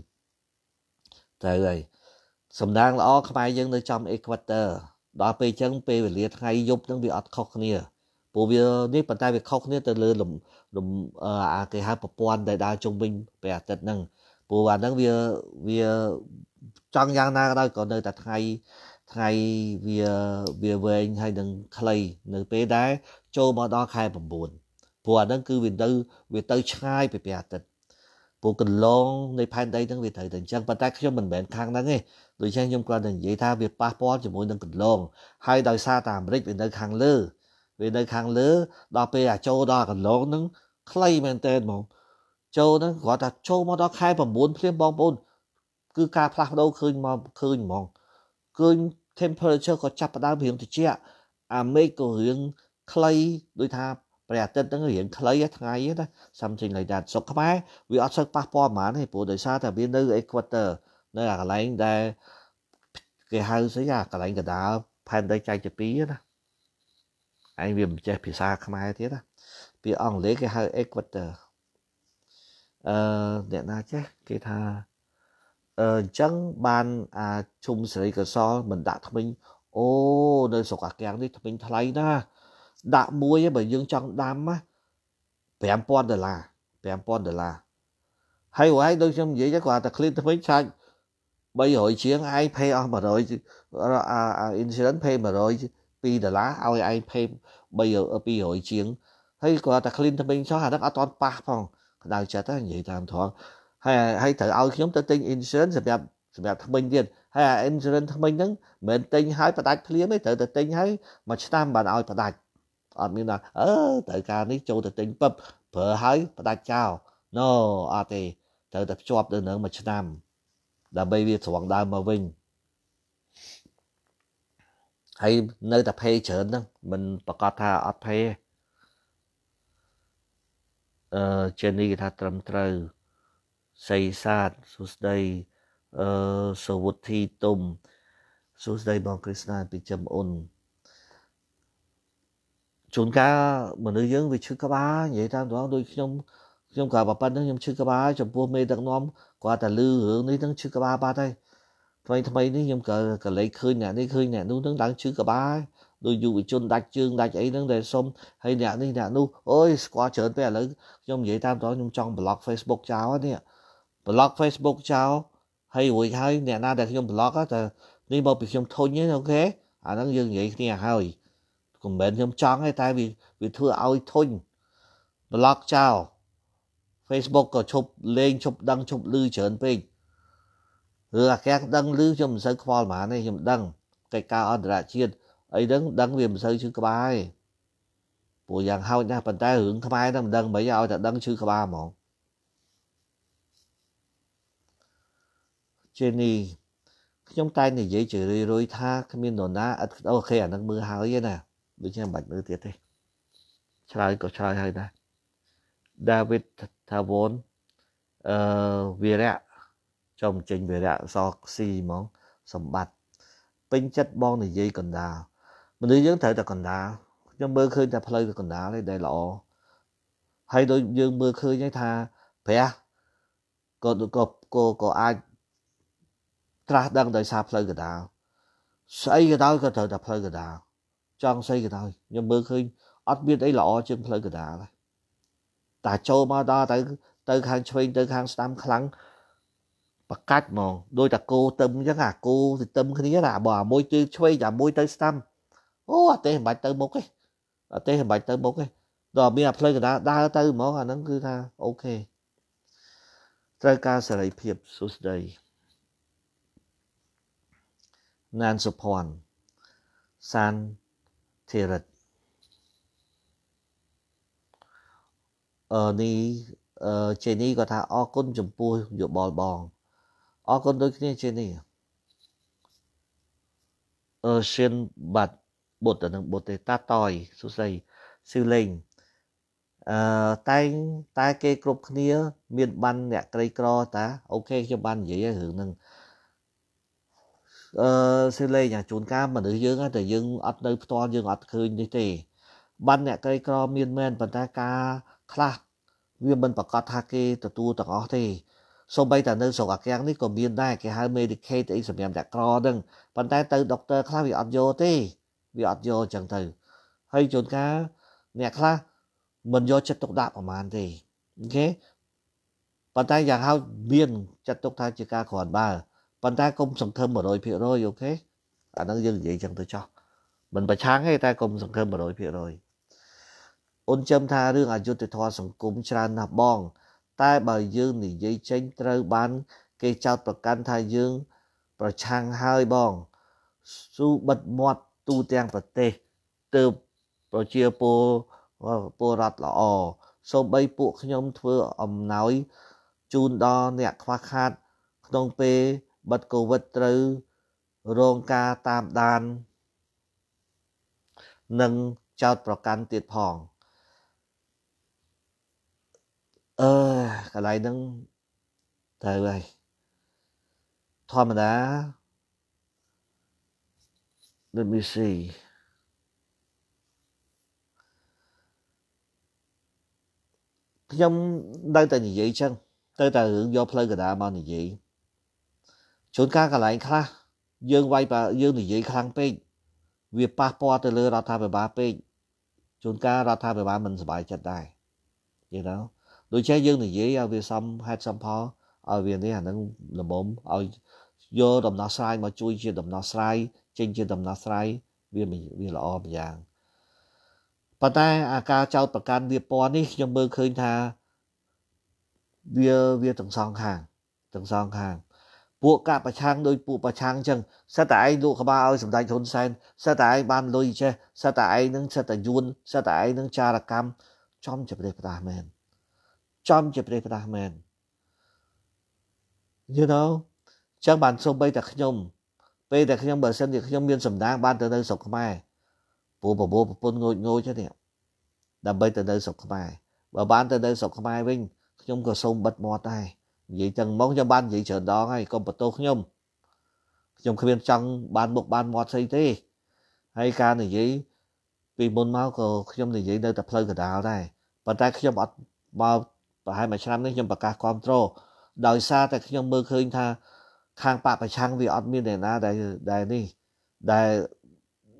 ត្រូវហើយសំដាងល្អខ្មែរយើងនៅចំអេក្វាទ័រដល់ពេលអញ្ចឹងពេលវេលាថ្ងៃយប់ហ្នឹងវាអត់ខុសគ្នាព្រោះវានេះប៉ុន្តែវាខុសគ្នា ទៅលើលំលំអាគេហៅប្រព័ន្ធដែលដើរជុំវិញពេលអាទិត្យហ្នឹងព្រោះអាហ្នឹងវាវាចង់យ៉ាងណាក៏ដោយក៏នៅតែថ្ងៃថ្ងៃវាវាវែងហើយនឹងខ្លីនៅពេលដែរចូលមកដល់ខែ9ព្រោះអាហ្នឹងគឺវាទៅវាទៅឆ្ងាយពីព្រះអាទិត្យពួកកន្លងនៃផែនដីហ្នឹងវាត្រូវតែអញ្ចឹងប៉ុន្តែខ្ញុំមិនមែនខាងហ្នឹងទេដូច្នេះខ្ញុំគ្រាន់តែនិយាយថាវាប៉ះពាល់ជាមួយនឹងកន្លងហើយដោយសារតែអាមេរិកវានៅខាងលើវានៅខាងលើដល់ពេលអាចូលដល់កន្លងហ្នឹងខ្លីមែនតើហ្មងចូលហ្នឹងគ្រាន់តែចូលមកដល់ខែ9ភ្លាមបងប្អូនគឺការផ្លាស់ប្ដូរឃើញមកឃើញហ្មងឃើញ temperature ក៏ចាប់ផ្ដើមរៀងត្រជាក់អាមេឃក៏រៀងខ្លីដូចថាព្រះអាទិត្យហ្នឹងរៀងខ្លីថ្ងៃណា something like that ស្រុកខ្មែរវាអត់សូវប៉ះពាល់ប៉ុន្មានទេព្រោះដោយសារតែវានៅ equator នៅអាកន្លែងដែលគេហៅស្អីអាកន្លែងកដាលផែនដីចែកជាពីរណាឯងវាមិនចេះភាសាខ្មែរទៀតណាពាក្យអង់គ្លេសគេហៅ equator អឺអ្នកណាចេះគេថាអញ្ចឹងបានអាជុំសេរីកសលមិនដាក់ថ្មិញអូនៅស្រុកអាកាំងនេះថ្មិញថ្លៃណាស់ដាក់មួយបើយើងចង់ដាំណា5000ដុល្លារ5000ដុល្លារហើយហើយដូចខ្ញុំនិយាយគាត់ថា clean ថ្មីឆាច់300ជាងឯង pay អស់100 insurance pay 100 2ដុល្លារឲ្យឯង pay 3 200ជាងហើយគាត់ថា clean ថ្មីចោះអាហ្នឹងអត់តន់ប៉ះផងក្តៅចិត្តហ្នឹងនិយាយតាមធំហើយហើយត្រូវឲ្យខ្ញុំទៅទិញ insurance សម្រាប់សម្រាប់ថ្មិញទៀតហើយអា insurance ថ្មិញហ្នឹងមិនទិញហើយផ្ដាច់ភ្លាមទេត្រូវតែទិញហើយមួយឆ្នាំបានឲ្យផ្ដាច់អត់មានថាអឺត្រូវការនេះចូលទៅទិញពឹបប្រើហើយផ្ដាច់ចោល no អត់ទេត្រូវតែភ្ជាប់ទៅនឹងមួយឆ្នាំ ដើម្បីវាស្រង់ដើមមកវិញហើយនៅតែ pay ច្រើនហ្នឹងមិនប្រកាសថាអត់ pay ទេអឺជានេះគេថាត្រឹមត្រូវសីសាទសួស្ដីអឺសវុធីទុំសួស្ដីបងគ្រីស្ណាពីចំអ៊ុនជួនកាលមនុស្សយើងវាឈឺក្បាលនិយាយតាមត្រង់ដូចខ្ញុំខ្ញុំក៏ប៉ប៉ិនហ្នឹងខ្ញុំឈឺក្បាលចំពោះមេដឹកនាំគាត់តែលឺរឿងនេះហ្នឹងឈឺក្បាលបាត់ហើយថ្មីថ្មីនេះខ្ញុំក៏កលេចឃើញអ្នកនេះឃើញអ្នកនោះហ្នឹងឡើងឈឺក្បាលដោយយុវជនដាច់ជើងដាច់អីហ្នឹងដែលសុំហើយអ្នកនេះអ្នកនោះអូយស្គាល់ច្រើនពេកឥឡូវខ្ញុំនិយាយតាមត្រង់ខ្ញុំចង់ប្លុក Facebook ចោលនេះប្លុក Facebook ចោលហើយរួចហើយអ្នកណាដែលខ្ញុំប្លុកតែនេះមកពីខ្ញុំធុញទេអូខេអាហ្នឹងយើងនិយាយគ្នាហើយមិនមែនខ្ញុំចង់ទេតែវាវាធ្វើឲ្យធុញប្លុកចោល Facebook ក៏ឈប់លេងឈប់ដឹងឈប់លឺច្រើនពេកឬអាកែដឹងឮខ្ញុំមិនសូវខ្វល់ហ្មងទេខ្ញុំដឹងកិច្ចការអន្តរជាតិអីហ្នឹងដឹងវាមិនសូវជឿក្បាលទេព្រោះយ៉ាងហោចណាស់ប៉ុន្តែរឿងខ្មែរហ្នឹងមិនដឹងមិនឲ្យតែដឹងជឿក្បាលហ្មងជានីខ្ញុំតែនិយាយជារឿយៗថាគ្មាននរណាឥតអូខេអានឹងមើលហើយណាដូច្នេះមិនបាច់មើលទៀតទេឆ្លើយក៏ឆ្លើយហើយដែរដាវីតថាវ៉ុនអឺវីរៈចំចេញវីរៈសកស៊ីហ្មងសម្បត្តិពេញចិត្តបងនិយាយកណ្ដាលមនុស្សយើងត្រូវតែកណ្ដាលខ្ញុំមើលឃើញតែផ្លូវទៅកណ្ដាលទេដែលល្អហើយដូចយើងមើលឃើញថាព្រះក៏ក៏ក៏អាចត្រាស់ដឹងដោយសារផ្លូវកដាលស្អីក៏ដោយក៏ត្រូវតែផ្លូវកដាលចង់ស្អីក៏ដោយខ្ញុំមើលឃើញអត់មានអីល្អជាងផ្លូវកដាលតែចូលមកដល់ទៅទៅខាងឆ្វេងទៅខាងស្ដាំខ្លាំងប្រកាច់ហ្មងដោយតាគោទឹមអញ្ចឹងអាគោទៅទឹមគ្នាណាបើអាមួយទៅឆ្វេងអាមួយទៅស្ដាំអូអត់ទេមិនបាច់ទៅមុខទេអត់ទេមិនបាច់ទៅមុខទេដល់មានអាផ្លូវកណ្ដាលដើរទៅហ្មងអាហ្នឹងគឺថាអូខេត្រូវការសេរីភាពសុស្ដីណានសុភ័ណ្ឌសានធីរិតអឺនេះអឺជេនីគាត់ថាអរគុណចំពោះយោបល់បងអរគុណដូចគ្នាជេនីអឺសៀនបាត់បុតនឹងបុតទេតាតយសុសីស៊ឺលេងអឺតែងតែគេ គ្រប់គ្នា មានបាន អ្នកក្រីក្រ តាអូខេខ្ញុំបាននិយាយរឿងហ្នឹងអឺសេលេងអាជួនកាលមនុស្សយើងតែយើងអត់នៅផ្ទាល់យើងអត់ឃើញនេះទេបានអ្នកក្រីក្រមានមែនប៉ុន្តែការខ្លះវាមិនប្រកាសថាគេទទួលទាំងអស់ទេសូម្បីតែនៅស្រុកអាកាំងនេះក៏មានដែរគេហៅ Medicaid អីសម្រាប់អ្នកក្រហ្នឹងប៉ុន្តែទៅដុកទ័រខ្លះវាអត់យកទេវាអត់យកអញ្ចឹងទៅហើយជួនកាលអ្នកខ្លះមិនយកចិត្តទុកដាក់ប្រហែលទេអូខេប៉ុន្តែយ៉ាងហោចមានចាត់ទុកថាជាការគ្រាន់បើប៉ុន្តែកុំសង្ឃឹម100%អូខេអាហ្នឹងយើងនិយាយចឹងទៅចោះមិនប្រឆាំងទេតែកុំសង្ឃឹម100%អូនចាំថារឿងអយុត្តិធម៌សង្គមច្រើនណាស់បងតែបើយើងនិយាយចេញត្រូវបាន គេចោទប្រកាន់ថាយើង ប្រឆាំងហើយបងស៊ូបិទមាត់ទូទាំងប្រទេសទៅប្រជាពលពលរដ្ឋល្អសូម្បីពួកខ្ញុំធ្វើអំណោយជូនដល់អ្នកខ្វះខាតក្នុងពេលបិទកូវីដត្រូវរងការតាមដាន និងចោតប្រកាន់ទៀតផងអឺកន្លែងហ្នឹងត្រូវហើយធម្មតា let me see ខ្ញុំនៅតែនិយាយចឹងទៅតែរឿងយកផ្លូវកណ្ដាលមកនិយាយជួនកាលកន្លែងខ្លះយើងវាយបើយើងនិយាយខ្លាំងពេកវាប៉ះពាល់ទៅលើរដ្ឋាភិបាលពេកជួនកាលរដ្ឋាភិបាលមិនសប្បាយចិត្តដែរ you know ដូចជាយើងនិយាយឲ្យវាសមហេតុសមផលឲ្យវានេះអានឹងលំមឲ្យយកដំណោះស្រាយមកជួយជាដំណោះស្រាយចេញជាដំណោះស្រាយវាវាល្អម្យ៉ាងប៉ុន្តែអាការចោតប្រកាន់វាពណ៌នេះខ្ញុំមើលឃើញថាវាវាទាំងសងខាងទាំងសងខាងពួកកប្រឆាំងដោយពួកប្រឆាំងអញ្ចឹងសិតតែឯងលក់ក្បាលឲ្យសម្ដេចហ៊ុនសែនសិតតែឯងបានលុយចេះសិតតែឯងនឹងសិតតែយួនសិតតែឯងនឹងចារកម្មចំជាប្រេះផ្ដាស់មែនចំជាប្រេះផ្ដាស់មែន you know ចឹងបានសូម្បីតែខ្ញុំ ពេលតែខ្ញុំបើសិនជាខ្ញុំមានសម្ដាងបានទៅនៅស្រុកខ្មែរព្រោះបបោប្រពន្ធងូចងូចទេដើម្បីទៅនៅស្រុកខ្មែរបើបានទៅនៅស្រុកខ្មែរវិញខ្ញុំក៏សូមបិទមាត់ដែរនិយាយទាំងមកខ្ញុំបាននិយាយច្រើនដងហើយកុំបន្ទោសខ្ញុំខ្ញុំគ្មានចង់បានមុខបានមាត់ស្អីទេហើយការនិយាយពីមុនមកក៏ខ្ញុំនិយាយនៅតែផ្លូវកដាលដែរប៉ុន្តែខ្ញុំអត់មកប្រហែលមួយឆ្នាំនេះខ្ញុំប្រកាសគ្រប់គ្រងដោយសារតែខ្ញុំមើលឃើញថា ខាងបកប្រឆាំងវាអត់មានអ្នកណាដែលដែលនេះដែល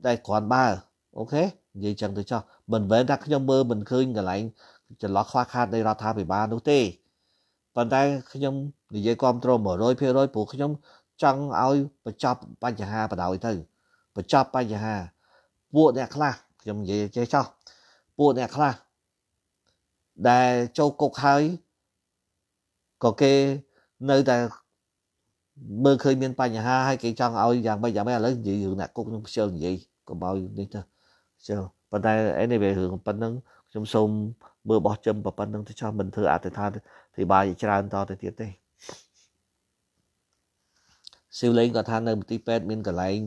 ដែលគ្រាន់បើអូខេនិយាយចឹងទៅចោះមិនមែនថាខ្ញុំមើលមិនឃើញកន្លែងចន្លោះខ្វះខាតនៃរដ្ឋាភិបាលនោះទេប៉ុន្តែខ្ញុំនិយាយគ្រប់គ្រង100%ព្រោះខ្ញុំចង់ឲ្យបញ្ចប់បញ្ហាបដ ாய் ទៅបញ្ចប់បញ្ហាពួកអ្នកខ្លះខ្ញុំនិយាយចេះចោះពួកអ្នកខ្លះដែលចូលគុកហើយក៏គេនៅតែមើលឃើញមានបញ្ហាហើយគេចង់ឲ្យយ៉ាងម៉េចយ៉ាងម៉េចឥឡូវនិយាយរឿងអ្នកគុកខ្ញុំខ្ជិលនិយាយកុំឲ្យនេះទៅខ្ជិលប៉ុន្តែ anyway រឿងប៉ុណ្ណឹងខ្ញុំសូមបើបោះចឹមប៉ុណ្្នឹងទៅចោះមិនធ្វើអធិដ្ឋានធិបាយច្រើនតទៅទៀតទេស៊ីវលេងក៏ថានៅមន្ទីរពេទ្យមានកន្លែង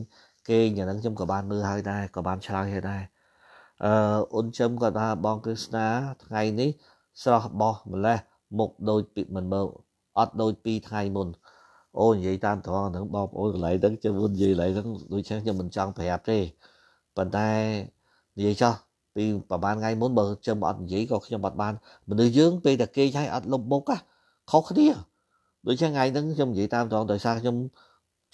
គេងអាហ្នឹងខ្ញុំក៏បានមើលហើយដែរក៏បានឆ្លើយហើយដែរអឺអូនចឹមក៏ថាបងគ្រឹស្ណាថ្ងៃនេះស្រស់បោះម្លេះមុខដូចពីមិនមើលអត់ដូចពីថ្ងៃមុនអូនិយាយតាមត្រង់ហ្នឹងបងប្អូនកន្លែងហ្នឹងខ្ញុំនិយាយកន្លែងហ្នឹងដូចជាខ្ញុំមិនចង់ប្រាប់ទេប៉ុន្តែនិយាយចោះពីប្រហែលថ្ងៃមុនបើខ្ញុំអត់និយាយក៏ខ្ញុំអត់បានមនុស្សយើងពេលតែគេចហើយអត់លំបុកហ่ะខុសគ្នាដូចជាថ្ងៃហ្នឹងខ្ញុំនិយាយតាមត្រង់ដោយសារខ្ញុំ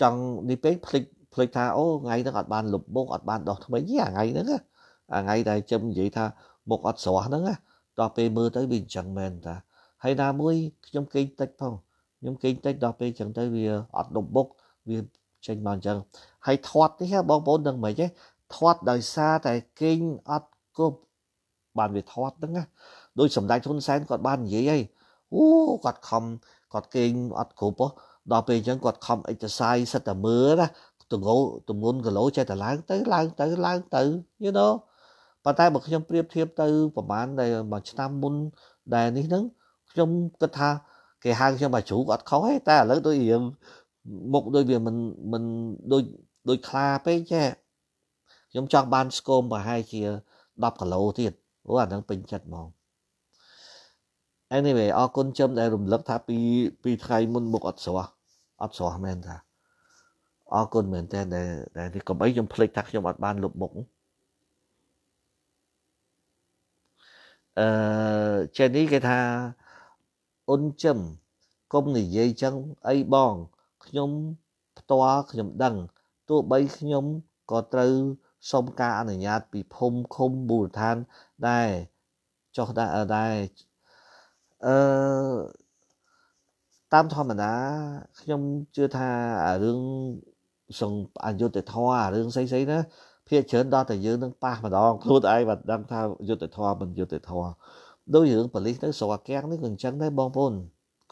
ចង់នេះពេកភ្លេចភ្លេចថាអូថ្ងៃហ្នឹងអត់បានលំបុកអត់បានដោះថ្មីទេថ្ងៃហ្នឹងអាថ្ងៃដែលខ្ញុំនិយាយថាមុខអត់ស្រស់ហ្នឹងដល់ពេលមើលទៅវាអញ្ចឹងមែនតាហើយណាមួយខ្ញុំគេងតិចផងខ្ញុំគេងតិចដល់ពេលអញ្ចឹងទៅវាអត់លំបុកវាចេញមកអញ្ចឹងហើយធាត់នេះបងប្អូនដឹងមិនហ៎ធាត់ដោយសារតែគេងអត់គប់បានវាធាត់ហ្នឹងណាដោយសម្ដេចហ៊ុនសែនគាត់បាននិយាយអីអូគាត់ខំគាត់គេងអត់គ្រប់ហ៎ដល់ពេលអញ្ចឹងគាត់ខំអិចសាយសិតតែមើលណាទងោទំនន់គីឡូចេះតែឡើងទៅឡើងទៅឡើងទៅ you know ប៉ុន្តែបើខ្ញុំប្រៀបធៀបទៅប្រហែលតែមួយឆ្នាំមុនដែលនេះហ្នឹងខ្ញុំគិតថាគេហៅខ្ញុំមកជ្រូកអត់ខុសទេតែឥឡូវដូចរៀងមុខដូចវាមិនមិនដូចដូចខ្លាពេកចេះខ្ញុំចង់បានស្គមប្រហែលជា10គីឡូទៀតអូអាហ្នឹងពេញចិត្តហ្មង anyway អរគុណចឹមដែលរំលឹកថាពីពីថ្ងៃមុនមុខអត់ស្រស់អត់ស្រស់មែនតាអរគុណមែនតើដែលនេះកុំអីខ្ញុំភ្លេចថាខ្ញុំអត់បានលុបមុខអឺចេះនេះគេថាអ៊ុនចឹមកុំនិយាយចឹងអីបងខ្ញុំផ្ទាល់ខ្ញុំដឹងទោះបីខ្ញុំក៏ត្រូវសុំការអនុញ្ញាតពីភូមិឃុំមូលដ្ឋានដែរចុះដែរដែរអឺតាមធម្មតាខ្ញុំជឿថារឿងសង្អយុត្តិធម៌រឿងស្អីស្អីណាភាកច្រើនដល់តែយើងនឹងប៉ះម្ដងខ្លួនឯងបាទដឹងថាយុត្តិធម៌មិនយុត្តិធម៌ដោយរឿងប៉ូលីសទៅស្រអាកាំងនេះក៏អញ្ចឹងដែរបងប្អូន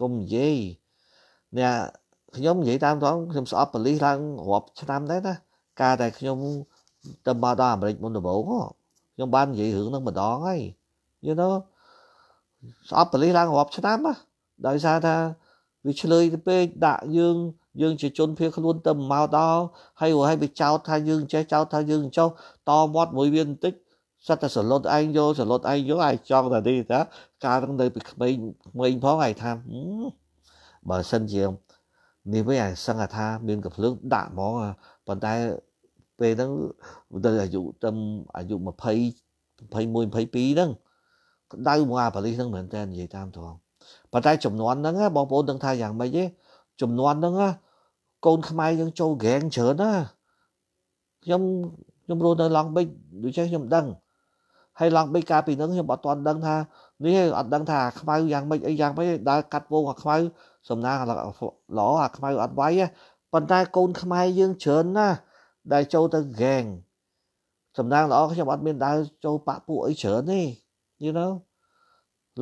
កុំនិយាយអ្នកខ្ញុំនិយាយតាមត្រង់ខ្ញុំស្អប់ប៉ូលីសឡើងរាប់ឆ្នាំដែរណាកាលតែខ្ញុំតាមបាតាអាមេរិកមុនដំបូងខ្ញុំបាននិយាយរឿងហ្នឹងម្ដងហើយ you know ស្អប់ប៉ូលីសឡើងរាប់ឆ្នាំណាដោយសារថាវាឆ្លើយទៅពេកដាក់យើងយើងជាជនភៀសខ្លួនទៅមកដល់ហើយហើយវាចោទថាយើងចេះចោទថាយើងចោទតមាត់មួយវាបន្តិចសត្វតែសលុតឯងយកសលុតឯងយកឯងចង់តែនេះតាការនឹងនៅពីក្មេងក្មេងផងឯងថាបើសិនជានេះវិញឯងសឹងថាមានកភ្លើងដាក់ហ្មងប៉ុន្តែពេលហ្នឹងទៅអាយុទៅអាយុ20 21 22ហ្នឹងក្តៅមកអាប៉ារីសហ្នឹងមែនតើនិយាយតាមត្រង់ប៉ុន្តែចំនួនហ្នឹងបងប្អូនដឹងថាយ៉ាងម៉េចទេចំនួនហ្នឹងកូនខ្មែរយើងចូលហ្គេងច្រើនណាខ្ញុំខ្ញុំរស់នៅឡង់បិចដូចចេះខ្ញុំដឹងហើយឡង់បិចកាលពីហ្នឹងខ្ញុំអត់ទាន់ដឹងថានេះអត់ដឹងថាខ្មៅយ៉ាងម៉េចអីយ៉ាងម៉េចដើរកាត់ពងអាខ្មៅសំណាងល្អអាខ្មៅអត់វាយប៉ុន្តែកូនខ្មែរយើងច្រើនណាស់ដែលចូលទៅ gang សំដាងល្អខ្ញុំអត់មានដើរចូលបាក់ពួកអីច្រើនទេ you know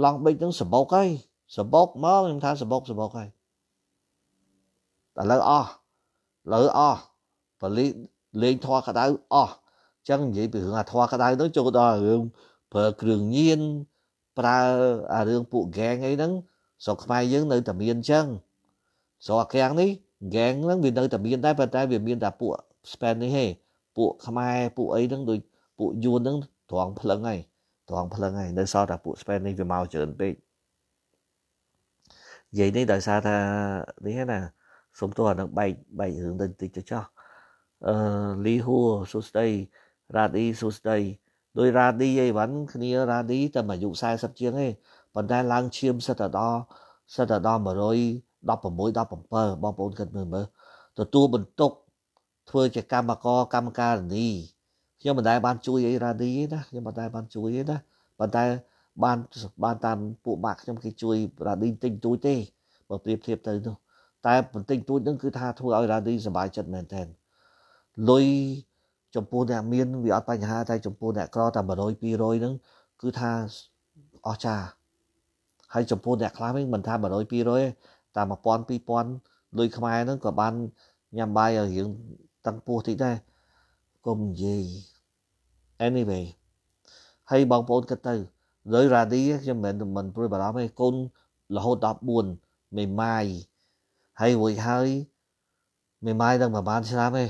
ឡងបិចនឹងសបុកហើយសបុកមកខ្ញុំថាសបុកសបុកហើយតែលើអស់លើអស់បលីលេងធွာក្តៅអស់អញ្ចឹងនិយាយពីរឿងអាធွာក្តៅនឹងចូលដល់រឿងប្រើគ្រឿងញៀនប្រើអារឿងពួក gang អីហ្នឹងស្រុកខ្មែរយើងនៅតែមានអញ្ចឹងស្រុកអាក្រាំងនេះ gang ហ្នឹងវានៅតែមានដែរប៉ុន្តែវាមានតែពួក spend នេះទេពួកខ្មែរពួកអីហ្នឹងដូចពួកយួនហ្នឹងត្រង់ផ្លឹងហើយត្រង់ផ្លឹងហើយនៅសល់តែពួក spend នេះវាមកច្រើនពេកនិយាយនេះដោយសារថានេះណាសុំទោសអានឹងបែកបែករឿងតិចតិចចោះអឺលីហួសុស្ដីរ៉ាឌីសុស្ដីដោយរ៉ាឌីអីវ៉ាន់គ្នារ៉ាឌីតែអាយុ40ជាងទេប៉ុន្តែឡើងឈាមសិតដល់សិតដល់116 17បងប្អូនគិតមើលមើលទទួលបន្ទុកធ្វើជាកម្មកកម្មការនីខ្ញុំមិនដែលបានជួយអីរ៉ាឌីទេណាខ្ញុំមិនដែលបានជួយទេណាប៉ុន្តែបានបានតាមពួកបាក់ខ្ញុំគេជួយរ៉ាឌីទិញទួចទេបើប្រៀបធៀបទៅនោះតែបន្តិចទួចហ្នឹងគឺថាធ្វើឲ្យរ៉ាឌីសบายចិត្តមែនទែនលុយចំពោះអ្នកមានវាអត់បញ្ហាតែចំពោះអ្នកក្រតែ100 200ហ្នឹងគឺថាអស្ចារ្យហើយចំពោះអ្នកខ្លះវិញមិនថា100 200ទេតែ1000 2000លុយខ្មែរហ្នឹងក៏បានញ៉ាំបាយឲ្យរៀងតាំងពោះតិចដែរកុំនិយាយ anyway ហើយបងប្អូនគិតទៅលើរ៉ាឌីខ្ញុំមិនមែនមិនព្រួយបារម្ភទេកូនរហូត14មេម៉ាយហើយរួចហើយមេម៉ាយដល់ប្រហែលឆ្នាំទេ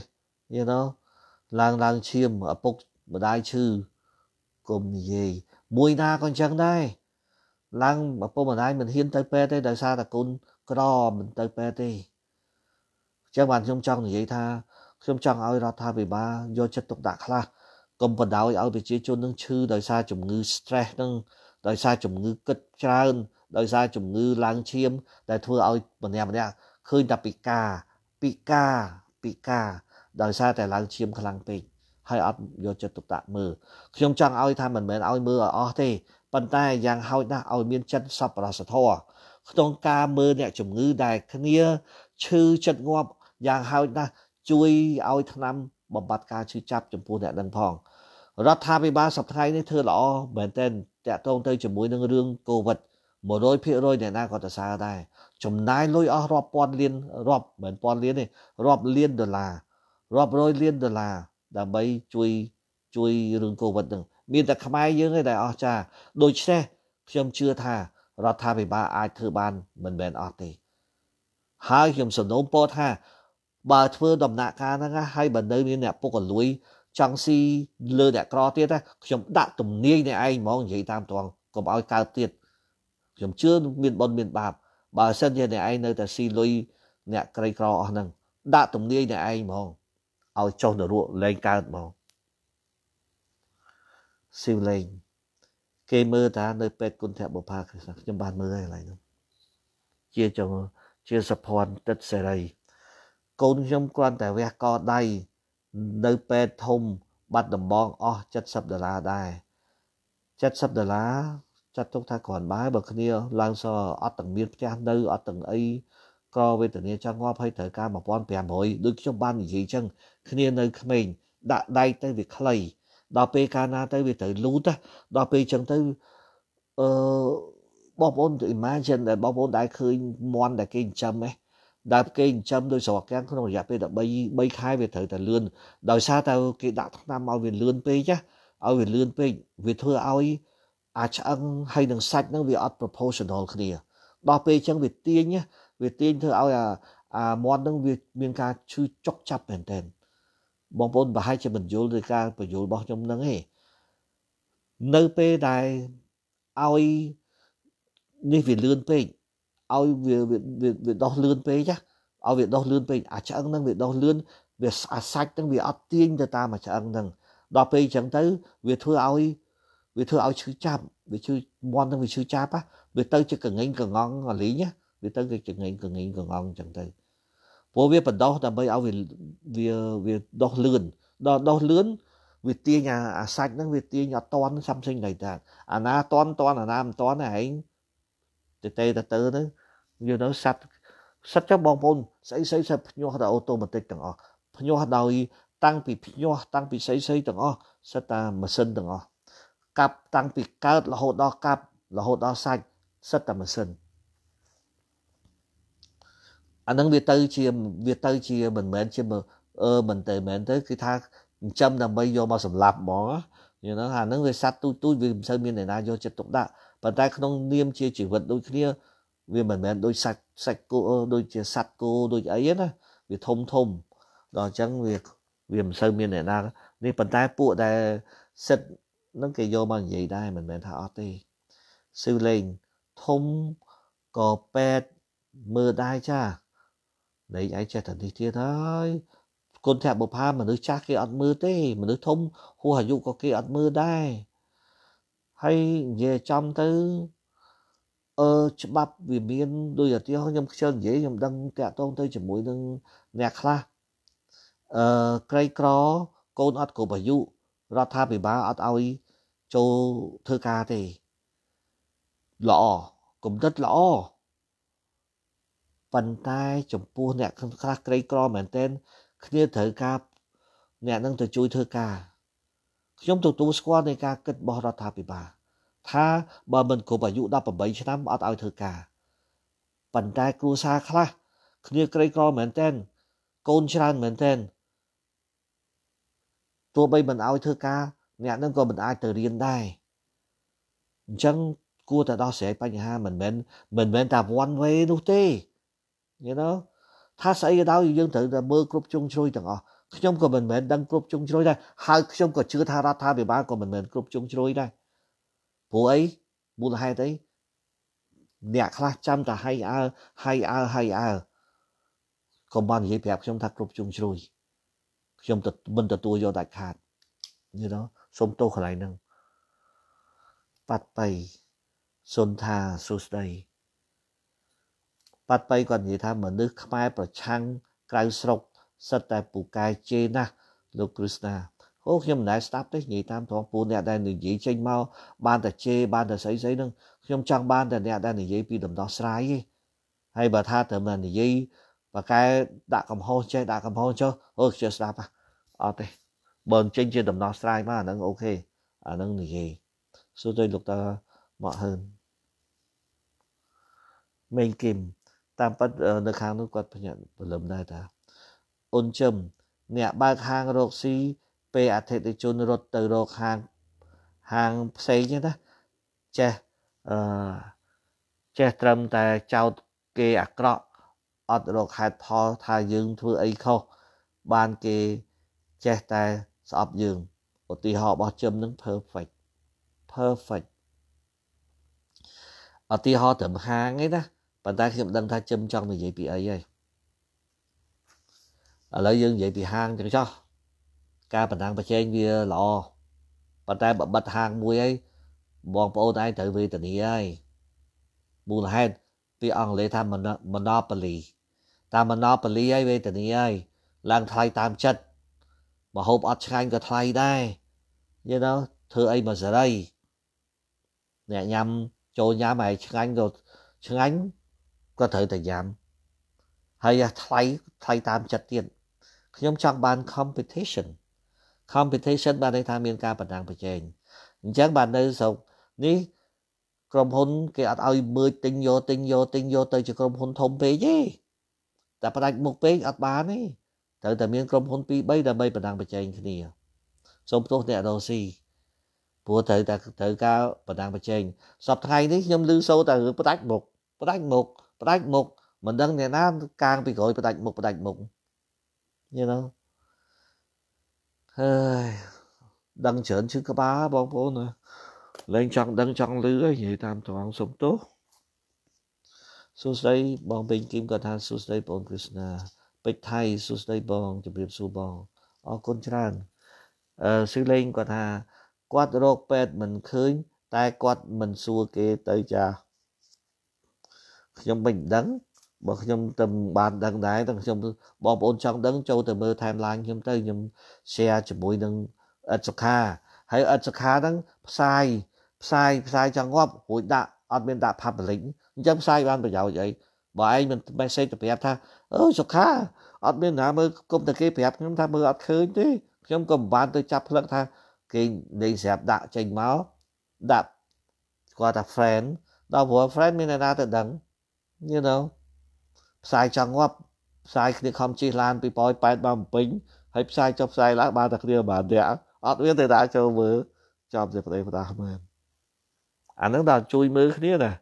you know ឡើងឡើងឈាមឪពុកម្ដាយឈឺកុំនិយាយមួយណាក៏អញ្ចឹងដែរឡើងឪពុកម្ដាយមិនហ៊ានទៅពេទ្យទេដោយសារតែកូនក្រមិនទៅពេទ្យទេអញ្ចឹងបានខ្ញុំចង់និយាយថាខ្ញុំចង់ឲ្យរដ្ឋាភិបាលយកចិត្តទុកដាក់ខ្លះកុំបណ្ដោយឲ្យប្រជាជននឹងឈឺដោយសារជំងឺ stress នឹងដោយសារជំងឺគិតច្រើនដោយសារជំងឺឡើងឈាម ដែលធ្វើឲ្យម្នាក់ម្នាក់ឃើញតែពិការពិការពិការដោយសារតែឡើងឈាម ខ្លាំងពេកហើយអត់យកចិត្តទុកដាក់មើលខ្ញុំចង់ឲ្យថាមិនមែនឲ្យមើលឲ្យអស់ទេប៉ុន្តែយ៉ាងហោចណាស់ឲ្យមានចិត្តសប្បុរសធម៌ក្នុងការមើលអ្នកជំងឺដែលគ្នាឈឺចិត្តងាប់យ៉ាងហោចណាស់ជួយឲ្យថ្នាំបំបត្តិការឈឺចាប់ចំពោះអ្នកនឹងផងរដ្ឋាភិបាលសប្តាហ៍នេះធ្វើល្អមែនទែនតាក់ទងទៅជាមួយនឹងរឿងកូវីដ100%អ្នកណាក៏ទៅសើដែរចំណាយលុយអស់រាប់ពាន់លានរាប់មិនពាន់លានទេរាប់លានដុល្លាររាប់រយលានដុល្លារដើម្បីជួយជួយរឿងកូវីដហ្នឹងមានតែខ្មែរយើងទេដែលអស្ចារ្យដូច្នេះខ្ញុំជឿថា រដ្ឋាភិបាលអាចធ្វើបានមិនមែនអត់ទេហើយខ្ញុំសំណូមពរថាបើធ្វើដំណាក់កាលហ្នឹងហើយបើនៅមានអ្នកពុករលួយចង់ស៊ីលើអ្នកក្រទៀតណាខ្ញុំដាក់ទំនាយនេះឯងហ្មងនិយាយតាមត្រង់កុំឲ្យកើតទៀតខ្ញុំជឿមានបនមានបាប បើសិនជាអ្នកឯងនៅតែស៊ីលុយអ្នកក្រីក្រអស់ហ្នឹងដាក់ទំនាយអ្នកឯងហ្មងឲ្យចុះនរកលែងកើតហ្មងស៊ីវលែងគេមើលថានៅពេទ្យគុណធបុផាគ្រិស្ណាខ្ញុំបានមើលហើយកន្លែងហ្នឹងជាចងជាសភ័នទឹកសេរីកូនខ្ញុំគ្រាន់តែវះកដៃនៅពេទ្យធំបាត់ដំបងអស់70ដុល្លារដែរ70ដុល្លារចាត់ទុកថាគ្រាន់បើបើគ្នាឡើងសអត់ទាំងមានផ្ទះនៅអត់ទាំងអីក៏វេទនាចង់ងាប់ហើយត្រូវការ1500ដូចខ្ញុំបាននិយាយចឹងគ្នានៅក្មេងដាក់ដៃទៅវាខ្លីដល់ពេលកាលណាទៅវាត្រូវលូតដល់ពេលចឹងទៅអឺបងប្អូន imagine ដែលបងប្អូនដែលឃើញមន់ដែលគេចិញ្ចឹមហ្នឹងដែលគេចិញ្ចឹមដោយស្រកាំងក្នុងរយៈពេល13 3ខែវាត្រូវតែលឿនដោយសារតែគេដាក់ថ្នាំឲ្យវាលឿនពេកណាឲ្យវាលឿនពេកវាធ្វើឲ្យអាឆ្អឹងហើយនឹងសាច់ហ្នឹងវាអត់ proportional គ្នាដល់ពេលអញ្ចឹងវាទាញវាទាញធ្វើឲ្យអាអាមាត់ហ្នឹងវាមានការឈឺចុកចាប់មែនទែនបងប្អូនប្រហែលជាមិនយល់ទៅការបញ្យល់របស់ខ្ញុំហ្នឹងទេនៅពេលដែលឲ្យនេះវាលឿនពេកឲ្យវាវាដោះលឿនពេកណាឲ្យវាដោះលឿនពេកអាឆ្អឹងហ្នឹងវាដោះលឿនវាអាសាច់ហ្នឹងវាអត់ទាញទៅតាមអាឆ្អឹងហ្នឹងដល់ពេលអញ្ចឹងទៅវាធ្វើឲ្យវាធ្វើឲ្យឈឺចាប់វាឈឺមាត់ហ្នឹងវាឈឺចាប់ណាវាទៅជាកងេងកងងអលីណាវាទៅជាកងេងកងេងកងងអញ្ចឹងទៅព្រោះវាបដោះដើម្បីឲ្យវាវាវាដោះលឿនដល់ដោះលឿនវាទាញអាអាសាច់ហ្នឹងវាទាញអត់តន់សំសិញដៃតាអាណាតន់តន់អាណាមិនតន់ឯងទៅទៅទៅទៅ you know សັດសັດចុះបងប្អូនស្អីស្អីសັດភ្ញាស់ដល់អូតូម៉ាទិកទាំងអស់ភ្ញាស់ដោយតាំងពីភ្ញាស់តាំងពីស្អីស្អីទាំងអស់សັດតាម៉ាស៊ីនទាំងអស់កាប់តាំងពីកើតរហូតដល់កាប់រហូតដល់សាច់សັດតាម៉ាស៊ីនអានឹងវាទៅជាវាទៅជាមិនមែនជាអឺមិនតែមែនទៅគឺថាចិញ្ចឹមដើម្បីយកមកសម្លាប់ហ្មងយល់ហ្នឹងអានឹងវាសัตว์ទូចទូចវាមិនសូវមានអ្នកណាយកចិត្តទុកដាក់ប៉ុន្តែក្នុងនាមជាជីវិតដូចគ្នាវាមិនមែនដូចសាច់សាច់គោដូចជាសัตว์គោដូចអីណាវាធំធំដល់អញ្ចឹងវាវាមិនសូវមានអ្នកណានេះប៉ុន្តែពួកដែលសិទ្ធនឹងគេយកមកនិយាយដែរមិនមែនថាអត់ទេសឺលេងធំក៏ពេតមើលដែរចានៃឯងចេះតែនេះទៀតហើយគុណធម៌បុផាមនុស្សចាស់គេអត់មើលទេមនុស្សធំហួសអាយុក៏គេអត់មើលដែរហើយនិយាយចំទៅអឺច្បាប់វាមានដូចឧទាហរណ៍ខ្ញុំខ្ជិលនិយាយខ្ញុំដឹងតាក់ទងទៅជាមួយនឹងអ្នកខ្លះអឺក្រីក្រកូនអត់គ្រប់អាយុរដ្ឋាភិបាលអត់ឲ្យចូលធ្វើការទេល្អគំនិតល្អប៉ុន្តែ ចំពោះអ្នកខ្លះក្រីក្រមែនទែនគ្នាត្រូវការអ្នកនឹងទៅជួយធ្វើការខ្ញុំទទួលស្គាល់នៃការគិតរបស់រដ្ឋាភិបាលថាបើមិនគ្រប់អាយុ18ឆ្នាំអត់ឲ្យធ្វើការប៉ុន្តែគ្រួសារខ្លះគ្នាក្រីក្រមែនតែនកូនច្រើនមែនតែនទោះបីមិនឲ្យធ្វើការអ្នកនឹងក៏មិនអាចទៅរៀនដែរអញ្ចឹងគួរតែដោះស្រាយបញ្ហាមិនមែនមិនមែនតែ one way នោះទេ you know ថាស្អីក៏ដោយយើងត្រូវតែមើលគ្រប់ជ្រុងជ្រោយទាំងអស់ខ្ញុំក៏មិនមែនដឹងគ្រប់ជ្រុងជ្រោយដែរហើយខ្ញុំក៏ជឿថារដ្ឋាភិបាលក៏មិនមែនគ្រប់ជ្រុងជ្រោយដែរព្រោះអីមូលហេតុអីអ្នកខ្លះចាំតែហៃអើហៃអើហៃអើក៏បាននិយាយប្រាប់ខ្ញុំថាគ្រប់ជុំជ្រួយខ្ញុំទៅមិនទទួលយកដាច់ខាតយល់ទេសូមទោសកន្លែងហ្នឹងប៉ាត់បៃសុនថាសុស្ដីប៉ាត់បៃគាត់និយាយថាមនុស្សខ្មែរប្រឆាំងក្រៅស្រុកសិតតែពូកែជេរណាស់លោកគ្រឹស្ណាអូខ្ញុំមិនដែលស្ដាប់ទេនិយាយតាមត្រង់ពូអ្នកដែលនិយាយចេញមកបានតែជេរបានតែស្អីស្អីនឹងខ្ញុំចង់បានតែអ្នកដែលនិយាយពីដំណោះស្រាយទេហើយបើថាតែមិននិយាយបកែដាក់កំហុសចេះដាក់កំហុសចុះអូខ្ញុំស្ដាប់អត់ទេបើចេញជាដំណោះស្រាយមកអាហ្នឹងអូខេអាហ្នឹងនិយាយសួរទៅលោកតាមកហឺនមេងគឹមតាមពិតនៅខាងនោះគាត់ភញាក់ព្រលឹមដែរតាអូនជឹមអ្នកបើកហាងរកស៊ីពេលអតិថិជនរត់ទៅរកហាងហាងផ្សេងចឹងណាចេះអឺចេះត្រឹមតែចោតគេអាក្រក់អត់រកហេតុផលថាយើងធ្វើអីខុសបានគេចេះតែស្អប់យើងឧទាហរណ៍របស់ជឹមនឹង perfect perfect ឧទាហរណ៍ត្រឹមហាងឯណាប៉ុន្តែខ្ញុំដឹងថាជឹមចង់និយាយពីអីហើយឥឡូវយើងនិយាយពីហាងចឹងចោះការបណ្ដាំងប្រជែងវាល្អប៉ុន្តែបើបិទហាងមួយហើយបងប្អូនឯងត្រូវវេទនាហើយមូលហេតុពាក្យអង់គ្លេសថា monopoly តាម monopoly ហើយវេទនាហើយឡើងថ្លៃតាមចិត្តមហូបអត់ឆ្ងាញ់ក៏ថ្លៃដែរ you know ធ្វើអីមកសេរីអ្នកញ៉ាំចូលញ៉ាំហើយឆ្ងាញ់ក៏ឆ្ងាញ់ក៏ត្រូវតែញ៉ាំហើយថ្លៃថ្លៃតាមចិត្តទៀតខ្ញុំចង់បាន competition competition បានន័យថាមានការប្រដាំងប្រជែងអញ្ចឹងបាទនៅស្រុកនេះក្រុមហ៊ុនគេអត់ឲ្យមើលទិញយកទិញយកទិញយកទៅជាក្រុមហ៊ុនធំពេកទេតែផ្ដាច់មុខពេកអត់បានទេត្រូវតែមានក្រុមហ៊ុន2 3ដើម្បីប្រដាំងប្រជែងគ្នាសូមទោសអ្នករ៉ូស៊ីព្រោះត្រូវតែត្រូវការប្រដាំងប្រជែងសប្តាហ៍នេះខ្ញុំឮសូរតែរឿងផ្ដាច់មុខផ្ដាច់មុខផ្ដាច់មុខមិនដឹងអ្នកណាកາງពីក្រោយផ្ដាច់មុខផ្ដាច់មុខ you know ហើយដឹងច្រើនជឺក្បាលបងប្អូនណាលែងចង់ដឹងចង់លឺហើយនិយាយតាមត្រង់សុំទោសសួស្ដីបងពេញគីមក៏ថាសួស្ដីបងគ្រីស្ណាពេជ្រថៃសួស្ដីបងជម្រាបសួរបងអរគុណច្រើនអឺស៊ីលេងគាត់ថាគាត់រកពេទ្យមិនឃើញតែគាត់មិនសួរគេទៅចាខ្ញុំមិនដឹងបើខ្ញុំទៅបានដឹងដែរតែខ្ញុំបងប្អូនចង់ដឹងចូលទៅមើល timeline ខ្ញុំទៅខ្ញុំ share ជាមួយនឹងអិតសុខាហើយអិតសុខាហ្នឹងផ្សាយផ្សាយផ្សាយចង់ងាប់រួចដាក់អត់មានដាក់ public អញ្ចឹងផ្សាយបានប្រយោជន៍អីបើឯងមិន message ទៅប្រាប់ថាអូសុខាអត់មានណាមើលគុំតែគេប្រាប់ខ្ញុំថាមើលអត់ឃើញទេខ្ញុំក៏មិនបានទៅចាប់ផ្លឹកថាគេលេងស្រាប់ដាក់ចេញមកដាក់គាត់ថា friend ដល់ព្រោះ friend មានអ្នកណាទៅដឹង you know ផ្សាយចង់ងាប់ផ្សាយគ្នាខំជិះឡានពីប៉ោយប៉ែតមកបំពេញហើយផ្សាយចុះផ្សាយឡើងបានតែគ្នាបានតែអត់មានតែដាក់ចូលមើលចាំតែប្តីផ្ដាស់មែនអានឹងដល់ជួយមើលគ្នាណា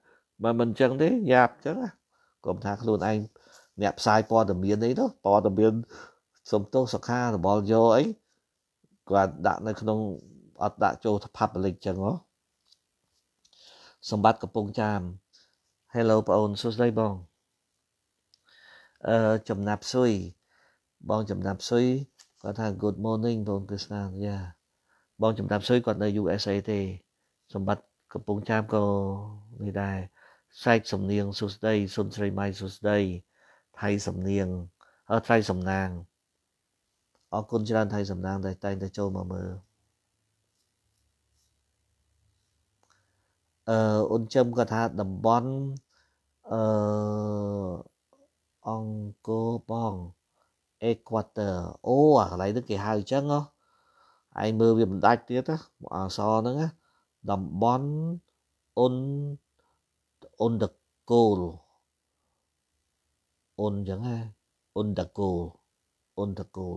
បើមិនអញ្ចឹងទេយ៉ាប់អញ្ចឹងណាកុំថាខ្លួនឯងអ្នកផ្សាយព័ត៌មានអីទៅព័ត៌មានសំទោសសខារបស់យោអីគាត់ដាក់នៅក្នុងអត់ដាក់ចូល public អញ្ចឹងហ៎សម្បត្តិកំពង់ចាម Hello បងអូនសួស្តីបងអឺចំណាប់ស៊ុយបងចំណាប់ស៊ុយគាត់ថា good morning បងក ృష్ణ យ៉ាបង ចំណាប់ស៊ុយគាត់នៅ USA ទេសម្បត្តិកំពង់ចាមក៏នេះដែរសែកសំនៀងសុស្ដីសុនស្រីម៉ៃសុស្ដីថៃសំនៀងអឺថៃសំណាងអរគុណច្រើនថៃសំណាងដែលតែងតែចូលមកមើលអឺអូនចឹមគាត់ថាតំបន់អឺអង្គបងអេក្វាទ័រអូអាកន្លែងហ្នឹងគេហៅអញ្ចឹងហ៎ឯងមើលវាមិនដាច់ទៀតណាអសហ្នឹងណាតំបន់អ៊ុនអ៊ុនដកូលអ៊ុនអញ្ចឹងណាអ៊ុនដកូលអ៊ុនដកូល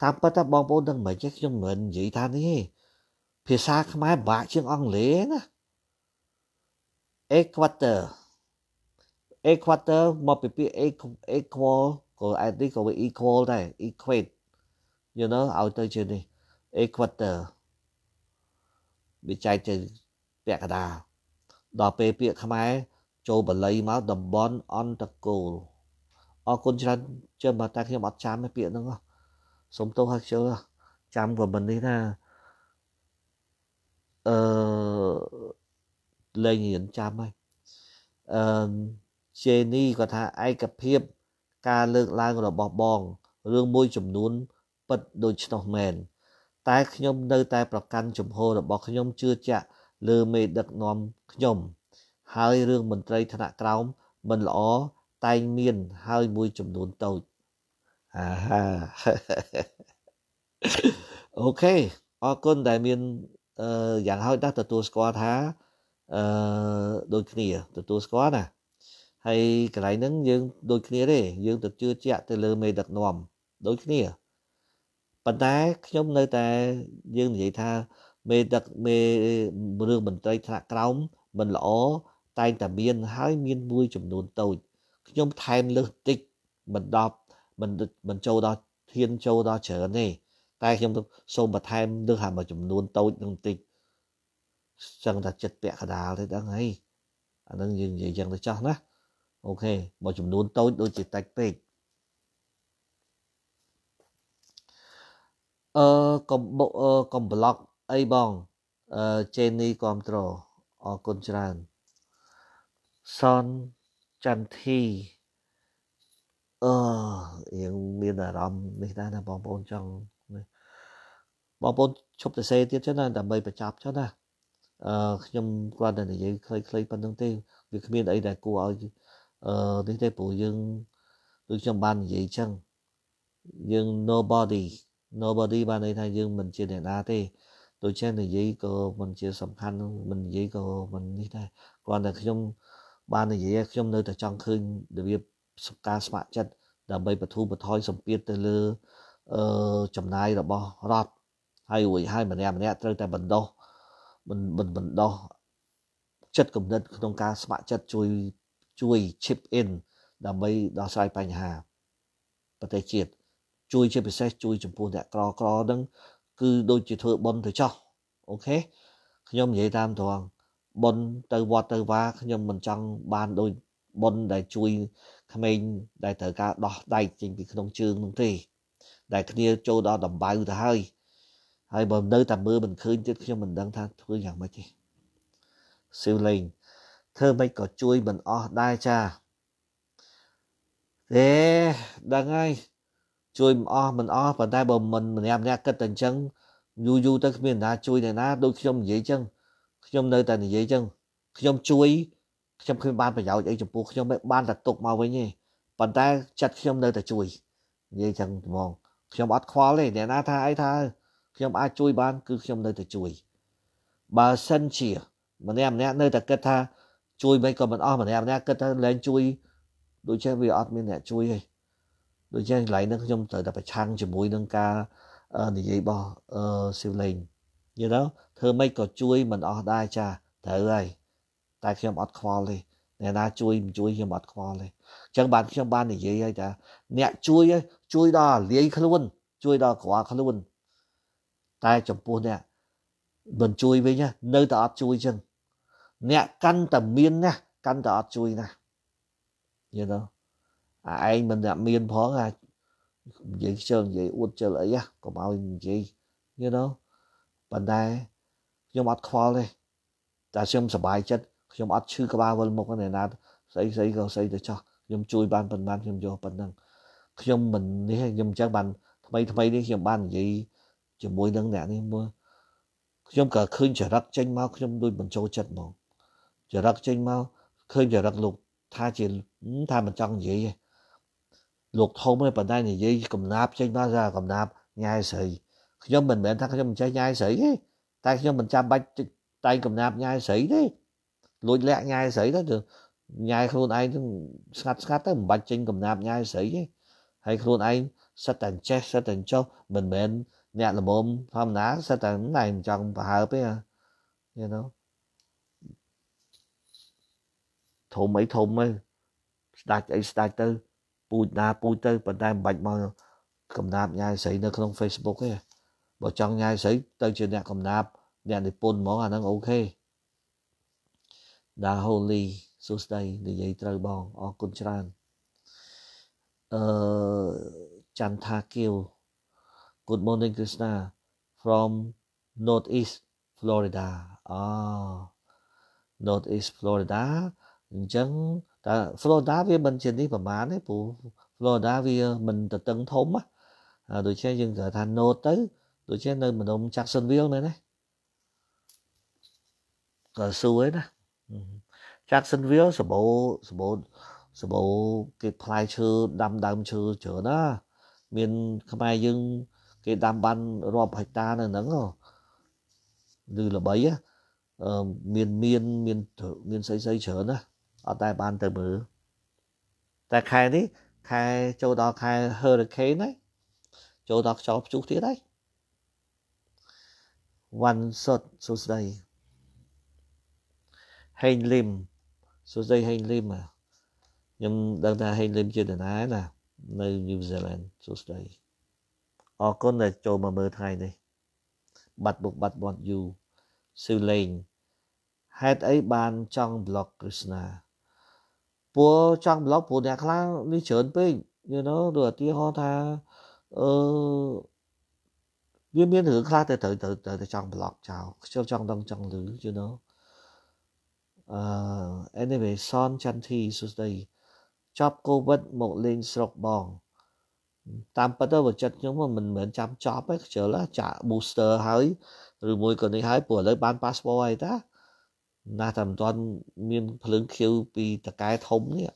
តាមពិតតែបងប្អូនទាំងមិនចេះខ្ញុំមិននិយាយថានេះភាសាខ្មែរពិបាកជាងអង់គ្លេសណា Equator equator មកពីពាក្យ equal ក៏ឯនេះក៏វា equal ដែរ equate you know ឲ្យទៅជានេះ equator វាចែកទៅពាក្យកដាដល់ពេលពាក្យខ្មែរចូលបល័យមកតំបន់អន្តកូលអរគុណច្រើនជើបើតែខ្ញុំអត់ចាំពាក្យហ្នឹងសូមទោសឲ្យខ្ញុំចាំក៏មិននេះណាអឺលេងរៀនចាំហើយអឺជេនីក៏ថាឯកភាព ការលើកឡើងរបស់បងរឿងមួយចំនួនពិតដូច្នោះមែនតែខ្ញុំនៅតែប្រកាន់ជំហររបស់ខ្ញុំជឿជាក់លើមេដឹកនាំខ្ញុំ ហើយរឿងមន្ត្រីថ្នាក់ក្រោម មិនល្អតែងមានហើយមួយចំនួនតូចអាហាអូខេអរគុណដែលមានអឺយ៉ាងហោចណាស់ទទួលស្គាល់ថាអឺដូចគ្នាទទួលស្គាល់ណាហើយកន្លែងហ្នឹងយើងដូចគ្នាទេយើងទៅជឿជាក់ទៅលើមេដឹកនាំដូចគ្នាប៉ុន្តែខ្ញុំនៅតែយើងនិយាយថាមេដឹកមេរឿងមន្ត្រីថ្នាក់ក្រោមមិនល្អតែងតែមានហើយមានមួយចំនួនតូចខ្ញុំថែមលើសតិចមិនដល់មិនមិនចូលដល់ធានចូលដល់ច្រើនទេតែខ្ញុំសូមបន្ថែមលើសហើយមួយចំនួនតូចនឹងតិចចឹងថាចិត្តពាក់កដាលទេដឹងហើយអានឹងយើងនិយាយយ៉ាងទៅចោះណាអូខេបើចំនួនតូចដូចជាតិចពេកអឺកុំបុកកុំប្លុកអីបងអឺចេនីគ្រប់ត្រអរគុណច្រើនសនចន្ទធីអឺយើងមានអារម្មណ៍នេះដែរណាបងប្អូនចង់បងប្អូនឈប់ទៅសេទៀតចឹងណាដើម្បីបញ្ចប់ចឹងណាអឺខ្ញុំគ្រាន់តែនិយាយខ្លីៗប៉ុណ្្នឹងទេវាគ្មានអីដែលគួរឲ្យអឺនេះទេព្រោះយើងដូចខ្ញុំបាននិយាយអញ្ចឹងយើង nobody nobody បានន័យថាយើងមិនជាអ្នកណាទេដូច្នេះនិយាយក៏មិនជាសំខាន់មិននិយាយក៏មិននេះដែរគ្រាន់តែខ្ញុំបាននិយាយខ្ញុំនៅតែចង់ឃើញរបៀបការស្ម័គ្រចិត្តដើម្បីបទូបថយសម្ពាធទៅលើអឺចំណាយរបស់រដ្ឋហើយរួចហើយម្នាក់ម្នាក់ត្រូវតែបណ្ដោះបណ្ដោះចិត្តគំនិតក្នុងការស្ម័គ្រចិត្តជួយជួយ chip in ដើម្បីដោះស្រាយបញ្ហាប្រទេសជាតិជួយជាពិសេសជួយចំពោះអ្នកក្រក្រហ្នឹង គឺដូចជាធ្វើប៉ុនទៅចោះអូខេខ្ញុំនិយាយតាមត្រង់ប៉ុនទៅវត្តទៅវាខ្ញុំមិនចង់បានដូចប៉ុនដែលជួយក្មេងដែលត្រូវការដោះដែកចេញពីក្នុងជើងនោះទេដែលគ្នា ចូលដល់ដំបៅទៅហើយហើយបើនៅតែមើលមិនឃើញទៀតខ្ញុំមិនដឹងថាធ្វើយ៉ាងម៉េចទេស៊ីវលេងធ្វើមិនក៏ជួយមិនអស់ដែរចាទេដឹងហើយជួយមិនអស់មិនអស់ប៉ុន្តែបើមិនម្នាក់ម្នាក់គិតតែអញ្ចឹងយូរយូរទៅគ្មានណាជួយអ្នកណាដូចខ្ញុំនិយាយអញ្ចឹងខ្ញុំនៅតែនិយាយអញ្ចឹងខ្ញុំជួយ ខ្ញុំគ្មានបានប្រយោជន៍អីចំពោះខ្ញុំបានតែទុកមកវិញទេប៉ុន្តែចិត្តខ្ញុំនៅតែជួយនិយាយអញ្ចឹងហ្មងខ្ញុំអត់ខ្វល់ទេអ្នកណាថាអីថា ខ្ញុំអាចជួយ បានគឺខ្ញុំនៅតែជួយបើសិនជាម្នាក់ម្នាក់នៅតែគិតថាជួយមិនក៏មិនអស់ម្នាក់ម្នាក់គិតថាលែងជួយដូចជាវាអត់មានអ្នកជួយទេដូចជាកន្លែងហ្នឹងខ្ញុំត្រូវតែប្រឆាំងជាមួយនឹងការនិយាយរបស់ស៊ីវលេងយល់ទេធ្វើម៉េចក៏ជួយមិនអស់ដែរចាត្រូវហើយតែខ្ញុំអត់ខ្វល់ទេអ្នកណាជួយមិនជួយខ្ញុំអត់ខ្វល់ទេអញ្ចឹងបានខ្ញុំបាននិយាយហើយថាអ្នកជួយជួយដល់លាយខ្លួនជួយដល់ក្រខ្លួនតែចំពោះអ្នកមិនជួយវិញនៅតែអត់ជួយអញ្ចឹងអ្នកកាន់តែមានណាស់កាន់តែអត់ជួយណាស់ you know អាឯងមិនតែមានផងអានិយាយខ្ជិលនិយាយអួតជិលអីហ៎កុំឲ្យនិយាយ you know ប៉ុន្តែខ្ញុំអត់ខ្វល់ទេតែខ្ញុំសប្បាយចិត្តខ្ញុំអត់ឈឺក្បាលវិលមុខទេណាស្អីស្អីក៏ស្អីទៅចោះខ្ញុំជួយបានប៉ុណ្ណាខ្ញុំយកប៉ុណ្ណឹងខ្ញុំមិននេះខ្ញុំអញ្ចឹងបានថ្មីថ្មីនេះខ្ញុំបាននិយាយជាមួយនឹងអ្នកនេះមើលខ្ញុំក៏ឃើញចរិតចេញមកខ្ញុំដូចមិនចូលចិត្តហ្មងចរិតចេញមកឃើញចរិតលោកថាជាថាមិនចង់និយាយទេលោកធំឯងបណ្ដានិយាយកំណាប់ចេញមកថាកំណាប់ញ៉ាយស្រីខ្ញុំមិនមែនថាខ្ញុំមិនចេះញ៉ាយស្រីទេតែខ្ញុំមិនចាំបាច់តែងកំណាប់ញ៉ាយស្រីទេលួចលាក់ញ៉ាយស្រីទៅញ៉ាយខ្លួនឯងទៅស្ងាត់ស្ងាត់ទៅមិនបាច់ចេញកំណាប់ញ៉ាយស្រីទេហើយខ្លួនឯងសិតតែចេះសិតតែចុះមិនមែនអ្នកល្មមធម្មតាសិតតែណៃមិនចង់ប្រហើបទេ you know ធំអីធំទៅស្ដាច់អីស្ដាច់ទៅពូជណាពូជទៅប៉ុន្តែមិនបាច់មកកំណាប់ញ៉ាយស្រីនៅក្នុង Facebook ទេបើចង់ញ៉ាយស្រីទៅជាអ្នកកំណាប់អ្នកនិពន្ធហ្មងអាហ្នឹងអូខេដាហូលីសួស្ដីនិយាយត្រូវបងអរគុណច្រើនអឺចន្ទថាគៀវ Good morning Krishna from Northeast Florida អូ Northeast Florida អញ្ចឹងតែ Florida វាមិនជានេះប្រហែលទេព្រោះ Florida វាមិនទៅតឹងធំណាដូច្នេះយើងត្រូវថា no ទៅដូច្នេះនៅម្ដុំ Jacksonville នៅណាក៏សួរឯណា Jacksonville សម្បូរសម្បូរសម្បូរគេផ្លែឈើដាំដើមឈើច្រើនណាមានខ្មែរយើងគេដាំបានរាប់ហិកតានៅហ្នឹងឬល្បីមានមានមានមានស្អីស្អីច្រើនណាអត់ដែលបានទៅមើលតែខែនេះខែចូលដល់ខែ hurricane ហើយចូលដល់ខ្យល់ព្យុះទៀតហើយវ៉ាន់សុតសួស្ដីហេងលឹមសួស្ដីហេងលឹមខ្ញុំដឹងថាហេងលឹមជាដណាណានៅ New Zealand សួស្ដីអរគុណដែលចូលមកមើលថ្ងៃនេះបាត់បុកបាត់បត់យូស៊ឺលេងហេតុអីបានចង់ block គ្រឹស្ណាព្រោះចង់ប្លុកព្រោះអ្នកខ្លះនេះច្រើនពេក you know ដូចឧទាហរណ៍ថាអឺវាមានរឿងខ្លះតែត្រូវត្រូវតែចង់ប្លុកចោលខ្ញុំចង់ដឹងចង់ឮ you know អឺ anyway សនចន្ទធីសួស្ដីចប់កូវីដមកលេងស្រុកបងតាមពិតទៅបើចិត្តខ្ញុំមិនមែនចាំចប់ទេខ្ជិលចាក់ booster ហើយឬមួយក៏នេះហើយព្រោះឥឡូវបាន passport ហើយតាណាស់តែមិនទាន់មានភ្លើងខៀវពីតកែធំនេះ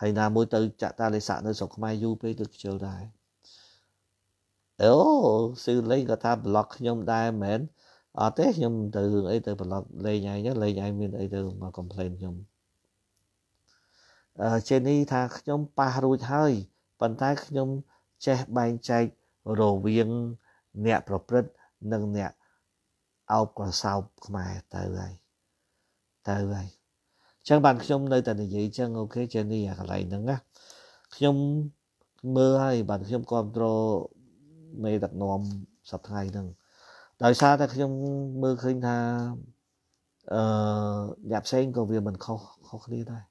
ហើយណាមួយទៅចាក់តាលេសាក់នៅស្រុកខ្មែរយូរពេកទៅខ្ជិលដែរអូស៊ឺលេងក៏ថាប្លុកខ្ញុំដែរមែនអត់ទេខ្ញុំទៅរឿងអីទៅប្លុកលេងឯងលេងឯងមានអីទៅមក complain ខ្ញុំអឺជេនីថាខ្ញុំប៉ះរួចហើយប៉ុន្តែខ្ញុំចេះបែងចែករវាងអ្នកប្រព្រឹត្តនិងអ្នកអោបកសោបខ្មែរទៅហើយទៅហើយអញ្ចឹងបានខ្ញុំនៅតែនិយាយអញ្ចឹងអូខេចេះនេះអាកន្លែងហ្នឹងណាខ្ញុំមើលហើយបានខ្ញុំគ្រប់គ្រងមេដឹកនាំសប្តាហ៍ហ្នឹងដោយសារតែខ្ញុំមើលឃើញថាអឺអ្នកផ្សេងក៏វាមិនខុសខុសគ្នាដែរ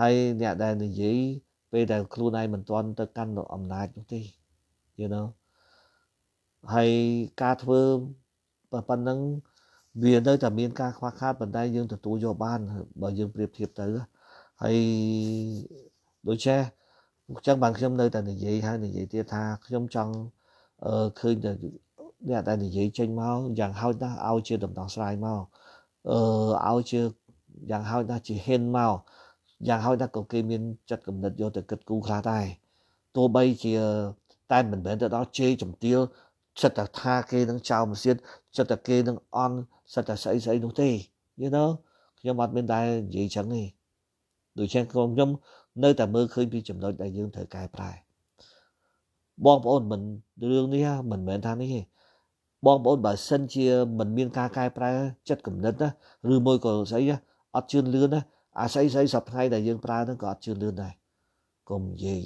ហើយអ្នកដែលនិយាយពេលដែលខ្លួនឯងមិនទាន់ទៅកាន់អំណាចនោះទេ you know ហើយការធ្វើបើប៉ុណ្ណឹងវានៅតែមានការខ្វះខាតប៉ុន្តែយើងទទួលយកបានបើយើងប្រៀបធៀបទៅហើយដូចជាអញ្ចឹងបានខ្ញុំនៅតែនិយាយហើយនិយាយទៀតថាខ្ញុំចង់ឃើញតែអ្នកដែលនិយាយចេញមកយ៉ាងហោចណាស់ឲ្យជាដំណោះស្រាយមកអឺឲ្យជាយ៉ាងហោចណាស់ជាហ៊ានមកយ៉ាងហោចណាស់ក៏គេមានចិត្តគំនិតយកទៅគិតគូរខ្លះដែរទោះបីជាតែមិនមែនទៅដល់ជេរចំទាលចិត្តថាគេនឹងចោលម៉ាស៊ីនចិត្តតែគេនឹងអន់សិតតែស្អីស្អីនោះទេ you know ខ្ញុំអត់មានតែនិយាយចឹងទេដូច្នេះខ្ញុំខ្ញុំនៅតែមើលឃើញពីចំណុចដែលយើងត្រូវកែប្រែបងប្អូនមិនរឿងនេះមិនមែនថានេះទេបងប្អូនបើសិនជាមិនមានការកែប្រែចិត្តគំនិតណាឬមួយក៏ស្អីអត់ជឿនលឿនណាអាស្អីស្អីសប្តាហ៍ដែលយើងប្រើហ្នឹងក៏អត់ជឿនលឿនដែរកុំនិយាយ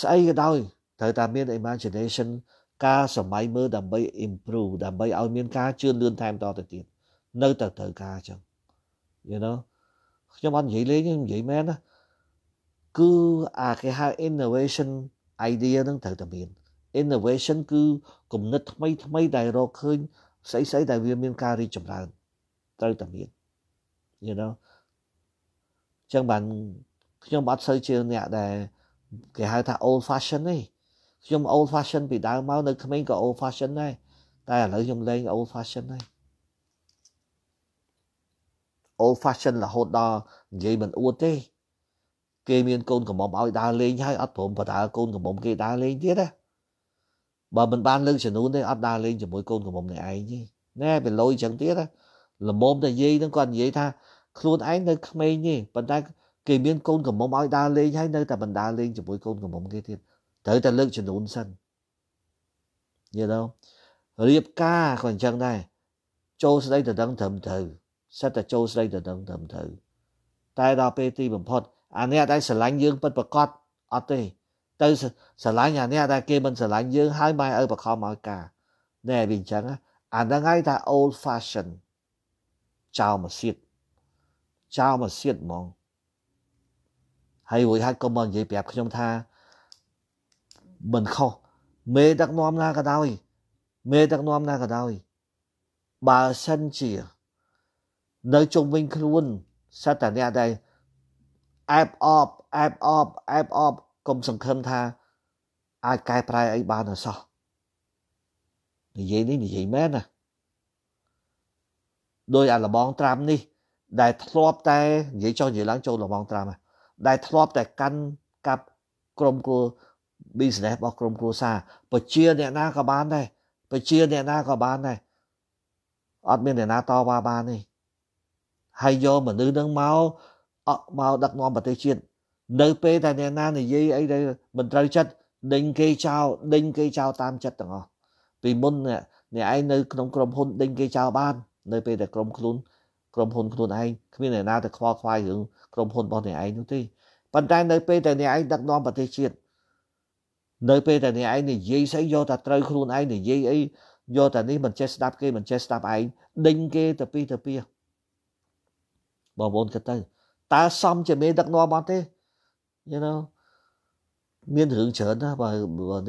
ស្អីក៏ដោយត្រូវតែមាន imagination ការសម័យមើលដើម្បី improve ដើម្បីឲ្យមានការជឿនលឿនថែមតទៅទៀតនៅតែត្រូវការអញ្ចឹង you know ខ្ញុំអត់និយាយលេងខ្ញុំនិយាយមែនណាគឺអាគេហៅ innovation idea នឹងត្រូវតែមាន innovation គឺគំនិតថ្មីថ្មីដែលរកឃើញស្អីស្អីដែលវាមានការរីកចម្រើនត្រូវតែមាន you know ចឹងបានខ្ញុំអត់សូវជាអ្នកដែលគេហៅថា old fashion ទេខ្ញុំ old fashion ពីដើមមកនៅក្មេងក៏ old fashion ដែរតែឥឡូវខ្ញុំលេង old fashion ហើយ old fashion រហូតដល់និយាយមិនអួតទេគេមានកូនកំមុំឲ្យដើរលេងហើយអត់ព្រមបដើកូនកំមុំគេដើរលេងទៀតណាបើមិនបានលើកចំនួនទេអត់ដើរលេងជាមួយកូនកំមុំនេះឯងទេណែវាលុយចឹងទៀតណាល្មមតែនិយាយនឹងគាត់និយាយថាខ្លួនឯងនៅក្មេងទេប៉ុន្តែគេមានកូនកំមុំឲ្យដើរលេងហើយនៅតែបណ្ដើរលេងជាមួយកូនកំមុំគេទៀតត្រូវតែលើកចំនួនសិនយល់ទេរៀបការក៏អញ្ចឹងដែរចូលស្ដីទៅដឹងត្រឹមត្រូវសិតតែចូលស្ដីទៅដឹងត្រឹមត្រូវតែដល់ពេលទីបំផុតអានេះអត់ឯងស្រឡាញ់យើងពិតប្រកបអត់ទេទៅស្រឡាញ់អានេះតែគេមិនស្រឡាញ់យើងហើយម៉ែឪបខំឲ្យការណែវាអញ្ចឹងអាហ្នឹងហើយថា old fashion ចោលមកសៀតចោលមកសៀតហ្មងហើយរួចហើយក៏មកនិយាយប្រាប់ខ្ញុំថាមិនខុសមេដឹកនាំណាក៏ដោយមេដឹកនាំណាក៏ដោយបើសិនជា នៅជុំវិញខ្លួនសត្វតអ្នកដែលអែបអបអែបអបអែបអបកុំសង្ឃឹមថា អាចកែប្រែអីបានទៅសោះនិយាយនេះនិយាយមែនណាដោយអាលបងត្រាំនេះ ដែលធ្លាប់តែនិយាយចុះនិយាយឡើងចូលលបងត្រាំដែរធ្លាប់តែកាន់កាប់ក្រុមគូ business របស់ក្រុមគ្រួសារបជាអ្នកណាក៏បានដែរបជាអ្នកណាក៏បានដែរអត់មានអ្នកណាតវ៉ាបានទេហើយយកមនុស្សនឹងមកអក់មកដឹកនាំប្រទេសជាតិនៅពេលតែអ្នកណានិយាយអីដែលមិនត្រូវចិត្តដេញគេចោលដេញគេចោលតាមចិត្តទាំងអស់ពីមុនអ្នកឯងនៅក្នុងក្រុមហ៊ុនដេញគេចោលបាន នៅ ពេលតែក្រុមខ្លួនក្រុមហ៊ុនខ្លួនឯងគ្មានអ្នកណាទៅខ្វល់ខ្វាយរឿងក្រុមហ៊ុនរបស់អ្នកឯងនោះទេប៉ុន្តែនៅពេលតែអ្នកឯងដឹកនាំប្រទេសជាតិនៅពេលតែអ្នកឯងនិយាយស្អីយកតែត្រូវខ្លួនឯងនិយាយអីយកតែនេះមិនចេះស្ដាប់គេមិនចេះស្ដាប់ឯងដេញគេទៅពីទៅពីបងប្អូនគិតទៅតើសមជាមេដឹកនាំអត់ទេ you know មានរឿងច្រើនណាស់បើ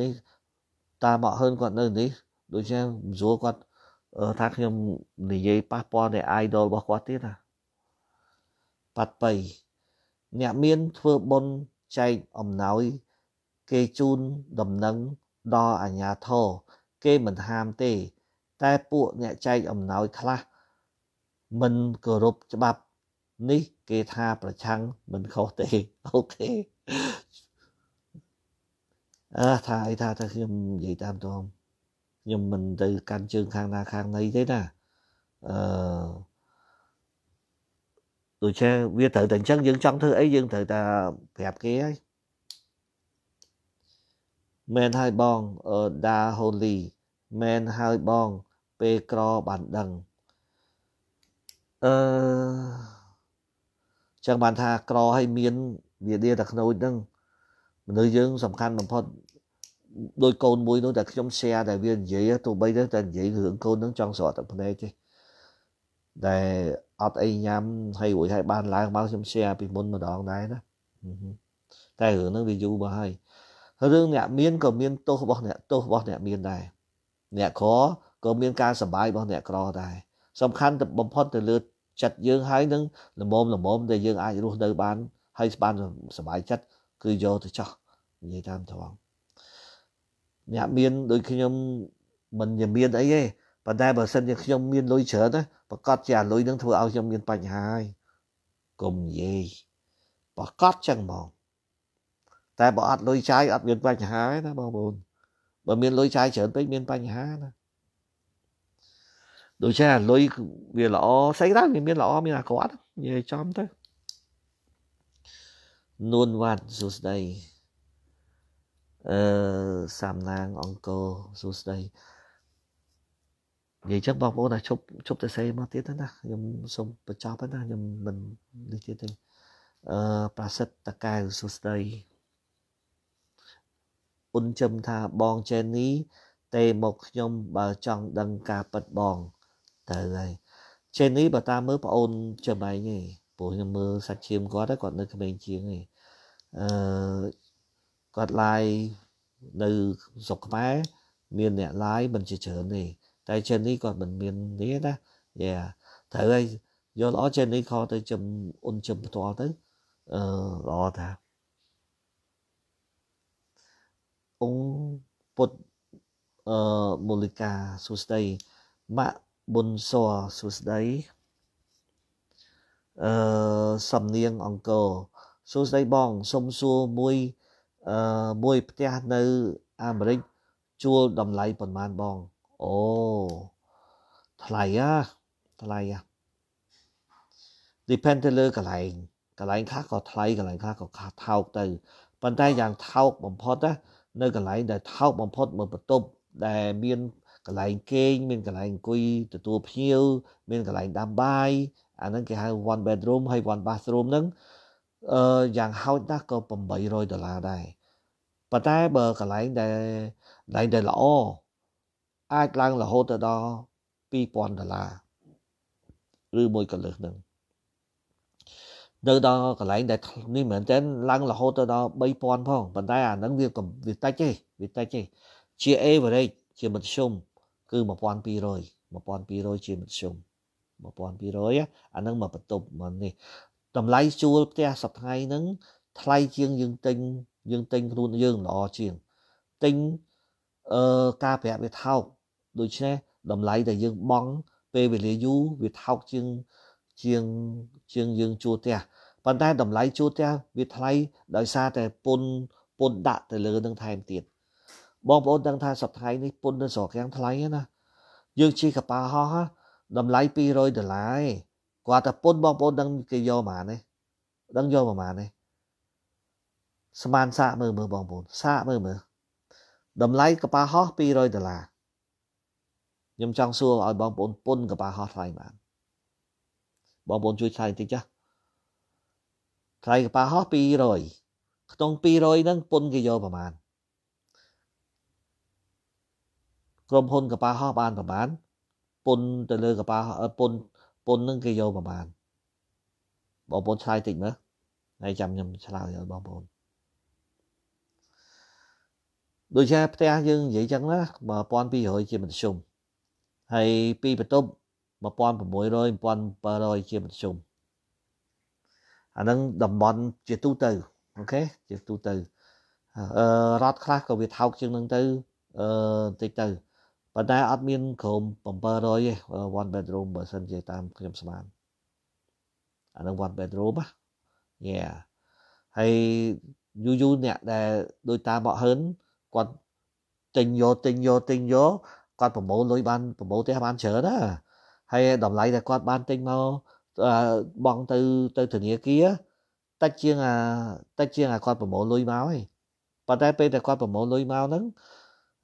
នេះតាមកហឺនគាត់នៅនេះដូចជាសួរគាត់ថាខ្ញុំនិយាយប៉ះពាល់ដល់ idol របស់គាត់ទៀតណាប៉ាត់បៃអ្នកមានធ្វើបុណ្យចែកអំណោយគេជូនដំណឹងដល់អាជ្ញាធរគេមិនហាមទេតែពួកអ្នកចែកអំណោយខ្លះមិនគោរពច្បាប់នេះគេថាប្រឆាំងមិនខុសទេអូខេអើថាអីថាទៅខ្ញុំនិយាយតាមតមខ្ញុំមិនទៅកាន់ជើងខាងណាខាងណីទេណាអឺដូចជាវាត្រូវតែអញ្ចឹងយើងចង់ធ្វើអីយើងត្រូវតែប្រាប់គេហើយមែនហើយបងដាហូលីមែនហើយបងពេលក្របានដឹងអឺចឹងបានថាក្រឲ្យមានវាឌីតាខ្នូចហ្នឹងមនុស្សយើងសំខាន់បំផុតដោយកូនមួយនោះតែខ្ញុំ share តែវានិយាយទោះបីទៅតែនិយាយរឿងកូនហ្នឹងចង់ស្រត់តែភ្នែកទេតែអត់អីញ៉ាំហើយរួចហើយបានឡើងមកខ្ញុំ share ពីមុនម្ដងដែរណាតែរឿងហ្នឹងវាយូរមកហើយរឿងអ្នកមានក៏មានទោសរបស់អ្នកទោសរបស់អ្នកមានដែរអ្នកក្រក៏មានការសបាយរបស់អ្នកក្រ ដែរសំខាន់ទៅបំផុតទៅលើ ចិត្តយើងហើយនឹងលមមលមមដែលយើងអាចរស់នៅបានហើយស្បានសบายចិត្តគឺយកទៅចោះនិយាយតាមត្រង់អ្នកមានដូចខ្ញុំមិនមានអីទេប៉ុន្តែបើសិនជាខ្ញុំមានលុយច្រើនណាប្រកាសជាលុយនឹងធ្វើឲ្យខ្ញុំមានបញ្ហាហើយកុំនិយាយប្រកាសចឹងហ្មងតែបើអត់លុយចាយអត់មានបញ្ហាទេណាបងប្អូនបើមានលុយចាយច្រើនពេកមានបញ្ហាណាដូចជាលុយវាល្អស្អីដែរវាមានល្អមានអាក្រក់និយាយចំទៅនួនវត្តសួស្ដីអឺសំណាងអង្គរសួស្ដីនិយាយចឹងបងប្អូនណាឈប់ឈប់ទៅសេមកទៀតទៅណាខ្ញុំសូមបញ្ចប់ទៅណាខ្ញុំមិននេះទៀតទេអឺប្រសិទ្ធតកៅសួស្ដីអ៊ុនចឹមថាបងចេននេះទេមកខ្ញុំបើចង់ដឹងការពិតបងទៅហើយចេននេះបើតាមមើលប្អូនចឹមឯងឯងព្រោះខ្ញុំមើលសាច់ឈាមគាត់គាត់នៅក្មេងជាងឯងអឺគាត់ឡាយនៅស្រុកខ្មែរមានអ្នកឡាយមិនជាច្រើនទេតែចេននេះគាត់មិនមាននេះណាយ៉ាត្រូវហើយយល់អត់ចេននេះខទៅជឹមអ៊ុនជឹមផ្ទាល់ទៅអឺល្អថាអង្គពុទ្ធអឺមូលិកាសួស្ដីម៉ាក់ប៊ុនសរសួស្ដីអឺសំនៀងអង្គរសួស្ដីបងសុំសួរមួយអឺមួយផ្ទះនៅអាមេរិកជួលតម្លៃប៉ុន្មានបងអូថ្លៃអាថ្លៃអា depend ទៅលើកន្លែងកន្លែងខ្លះក៏ថ្លៃកន្លែងខ្លះក៏ថោកទៅប៉ុន្តែយ៉ាងថោកបំផុតណានៅកន្លែងដែលថោកបំផុតមួយបន្ទប់ ដែលមានកន្លែងគេងមានកន្លែងអង្គុយទទួលភ្ញៀវមានកន្លែងដាំបាយអាហ្នឹងគេហៅ one bedroom ហើយ one bathroom ហ្នឹងអឺយ៉ាងហោចណាស់ក៏800ដុល្លារដែរប៉ុន្តែបើកន្លែងដែលកន្លែងដែលល្អអាចឡើងរហូតទៅដល់2000ដុល្លារឬមួយកន្លឹះហ្នឹងនៅដល់កន្លែងដែលនេះមែនតើឡើងរហូតទៅដល់3000ផងប៉ុន្តែអាហ្នឹងវាវាតិចទេវាតិចទេជា average ជាមធ្យមគឺ1200 1200ជាមធ្យម1200អាហ្នឹងមកបន្ទប់មកនេះតម្លៃជួលផ្ទះសប្តាហ៍ហ្នឹងថ្លៃជាងយើងទិញយើងទិញខ្លួនយើងល្អជាងទិញអឺការប្រាក់វាថោកដូច្នេះតម្លៃដែលយើងបង់ពេលវេលាយូរវាថោកជាងជាងជាងយើងជួលផ្ទះប៉ុន្តែតម្លៃជួលផ្ទះវាថ្លៃដោយសារតែពន្ធពន្ធដាក់ទៅលើ នឹងថែមទៀតបងប្អូនដឹងថាសប្តាហ៍នេះពន្ធនៅស្រុកយ៉ាងថ្លៃណាយើងជិះកប៉ាល់ហោះតម្លៃ200ដុល្លារឯងគាត់តែពន្ធបងប្អូនដឹងគេយកប៉ុន្មានទេដឹងយកប៉ុន្មានទេស្មានសាកមើលមើលបងប្អូនសាកមើលមើលតម្លៃកប៉ាល់ហោះ200ដុល្លារខ្ញុំចង់សួរឲ្យបងប្អូនពុនកប៉ាល់ហោះថ្លៃបានបងប្អូនជួយថ្លៃបន្តិចចាថ្លៃកប៉ាល់ហោះ200ក្នុង200ហ្នឹងពុនគេយកប្រមាណក្រុមហ៊ុនកប៉ាល់ហោះបានប្រមាណពុនទៅលើកប៉ាល់ពុន ពុនហ្នឹងគេយកប្រមាណបងប្អូនឆ្លើយតិចមើលហើយចាំខ្ញុំឆ្លើយឲ្យបងប្អូនដូចជាផ្ទះយើងនិយាយចឹងណា1200ជាមធ្យមហើយពីបន្ទប់1600 1700ជាមធ្យមអានឹងតំបន់ជាទូទៅអូខេជាទូទៅអឺរដ្ឋខ្លះក៏វាថោកជាងនឹងទៅអឺបន្តិចទៅប៉ុន្តែអត់មានក្រុម700ទេ1 bedroom បើសិនជាតាមខ្ញុំស្មានអានឹង1 bedroom ណា Yeah ហើយយូយូអ្នកដែលដោយតាមកហឺនគាត់ទិញយកទិញយកទិញយកគាត់ប្រមូលលុយបានប្រមូលផ្ទះបានច្រើនណាហើយតម្លៃដែលគាត់បានទិញមកបងទៅទៅធនាគារតិចជាងអាតិចជាងអាគាត់ប្រមូលលុយមកឯងប៉ុន្តែពេលតែគាត់ប្រមូលលុយមកហ្នឹង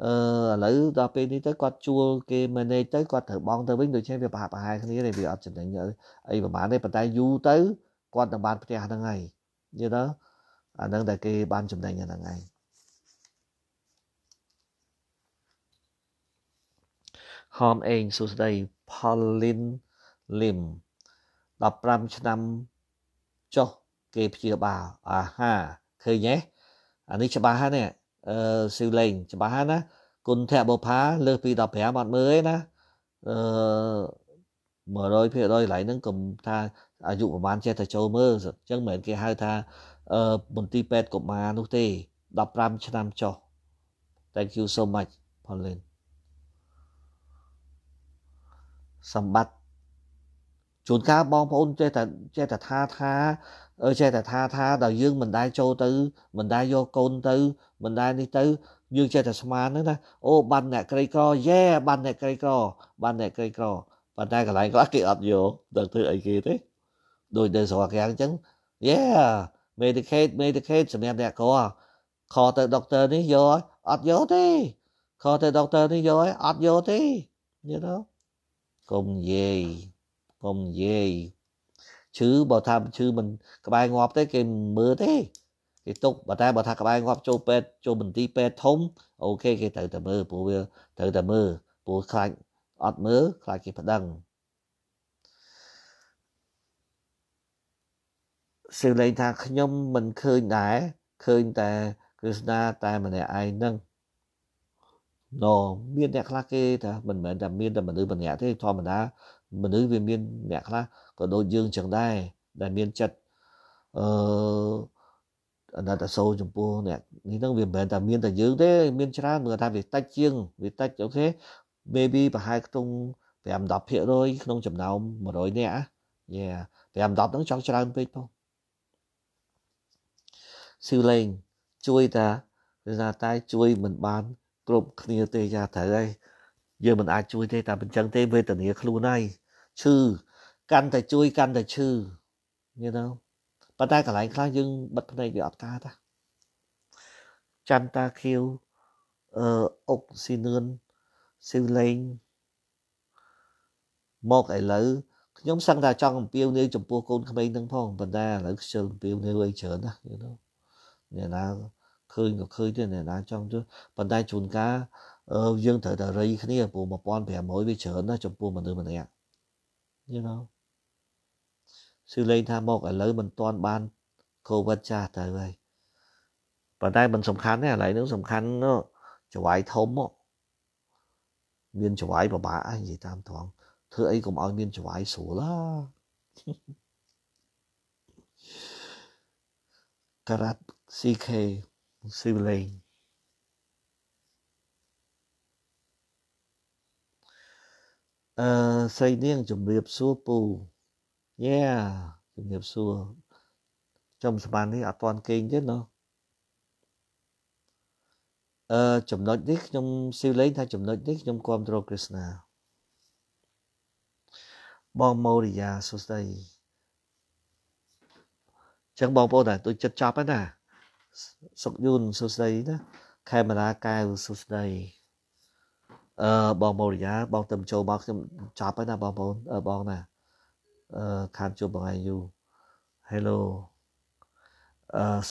អឺឥឡូវដល់ពេលនេះទៅគាត់ជួលគេ manage ទៅគាត់ត្រូវបងទៅវិញដូច្នេះវាប្រហាក់ប្រហែលគ្នាទេវាអត់ចំណេញអីប្រហែលទេប៉ុន្តែយូរទៅគាត់នឹងបានផ្ទះហ្នឹងហើយយល់ទេអាហ្នឹងតែគេបានចំណេញអាហ្នឹងហើយហមអេងសួស្តី Pauline Lim 15ឆ្នាំចុះគេព្យាបាលអាហាឃើញទេអានេះច្បាស់ហើយណាអឺស៊ីលេងច្បាស់ហើយណាគុណធៈបុផាលើសពី15អត់មើលទេណាអឺ100%កន្លែងហ្នឹងកុំថាអាយុប្រហែលចេះតែចូលមើលអញ្ចឹងមិនមែនគេហៅថាអឺមន្ទីរពេទ្យកុមារនោះទេ15ឆ្នាំចុះ Thank you so much Pauline សម្បត្តិជួនកាលបងប្អូនចេះតែចេះតែថាថាចេះតែថាថាដល់យើងមិនដែលចូលទៅមិនដែលយកកូនទៅមិនដែលនេះទៅយើងចេះតែស្មានហ្នឹងណាអូបានអ្នកក្រីក្រយេបានអ្នកក្រីក្របានអ្នកក្រីក្រប៉ុន្តែកន្លែងខ្លះគេអត់យកដល់ធ្វើអីគេទេដូចនៅស្រុកកាំងអញ្ចឹងយេ medicate medicate សម្រាប់អ្នកក្រខទៅដុកទ័រនេះយកអត់យកទេខទៅដុកទ័រនេះយកអត់យកទេយល់ទេកុំនិយាយកុំនិយាយឈឺបើថាឈឺមិនក្បែរងាប់ទេគេមើលទេគេຕົកបើតែបើថាក្បែរងាប់ចូលពេទ្យចូលបន្ទីពេទ្យធំអូខេគេត្រូវតែមើលព្រោះវាត្រូវតែមើលព្រោះខ្លាចអត់មើលខ្លាចគេប្តឹងសិលេងថាខ្ញុំមិនឃើញដែរឃើញតែគ្រឹស្ណាតែម្នាក់ឯងនឹងណមានអ្នកខ្លះគេថាមិនមែនតែមានតែមនុស្សម្នាក់ទេធម្មតាមនុស្សវាមានអ្នកខ្លះក៏ដូចយើងចឹងដែរដែលមានចិត្តអឺអណត្តសោចំពោះអ្នកនេះហ្នឹងវាមិនមែនតែមានតែយើងទេមានច្រើនមើលថាវាតិចជាងវាតិចអូខេ maybe ប្រហែលខ្ទង់5-10%ក្នុងចំណោម100នាក់យេ5-10ហ្នឹងចង់ច្រើនពេកផងស៊ូលេងជួយតាឬថាតែជួយមិនបានគ្រប់គ្នាទេយ៉ាត្រូវហើយយើងមិនអាចជួយទេតែអញ្ចឹងទេវេទនាខ្លួនហើយឈឺកាន់តែជួយកាន់តែឈឺ you know ប៉ុន្តែកន្លែងខ្លះយើងបិទភ្នែកវាអត់កើតទេចន្ទតាខៀវអឺអុកស៊ីនឿនស៊ីវលេងមកឥឡូវខ្ញុំសឹងតែចង់អំពាវនាវចំពោះកូនក្មេងនឹងផងប៉ុន្តែឥឡូវខ្ជិលអំពាវនាវអីច្រើនណាស់ you know អ្នកណាឃើញក៏ឃើញដែរអ្នកណាចង់ទៅប៉ុន្តែជួនកាលយើងត្រូវតែរៃគ្នាព្រោះ1500វាច្រើនណាស់ចំពោះមនុស្សម្នាក់ you know គឺលេងថាមកឥឡូវមិនទាន់បានកូវីដចាស់ទៅហើយប៉ុន្តែมันសំខាន់ណាស់ឥឡូវនឹងសំខាន់ចង្វាយធំមកមានចង្វាយប្របាអីនិយាយតាមត្រង់ធ្វើអីកុំឲ្យមានចង្វាយស្រួលឡាការ៉ាត់ CK ស៊ឺលេងអឺសៃនាងជំរាបសួរពូយ៉ាជំរាបសួរចំស្មាននេះអត់ទាន់គេងទេណោះអឺចំណុចនេះខ្ញុំស៊ីលេងថាចំណុចនេះខ្ញុំគ្រប់គ្រងគ្រឹស្ណាបងម៉ូរីយ៉ាសួស្តីចឹងបងប្អូនដែរទូចិត្តចប់ហើយណាសុកយូនសួស្ដីណាខេមរាកែវសួស្ដីអឺបងមូលីយ៉ាបងទៅចូលមកខ្ញុំចប់ហើយណាបងប្អូនអឺបងណាអឺខានជួបបងឯងយូ Hello អឺ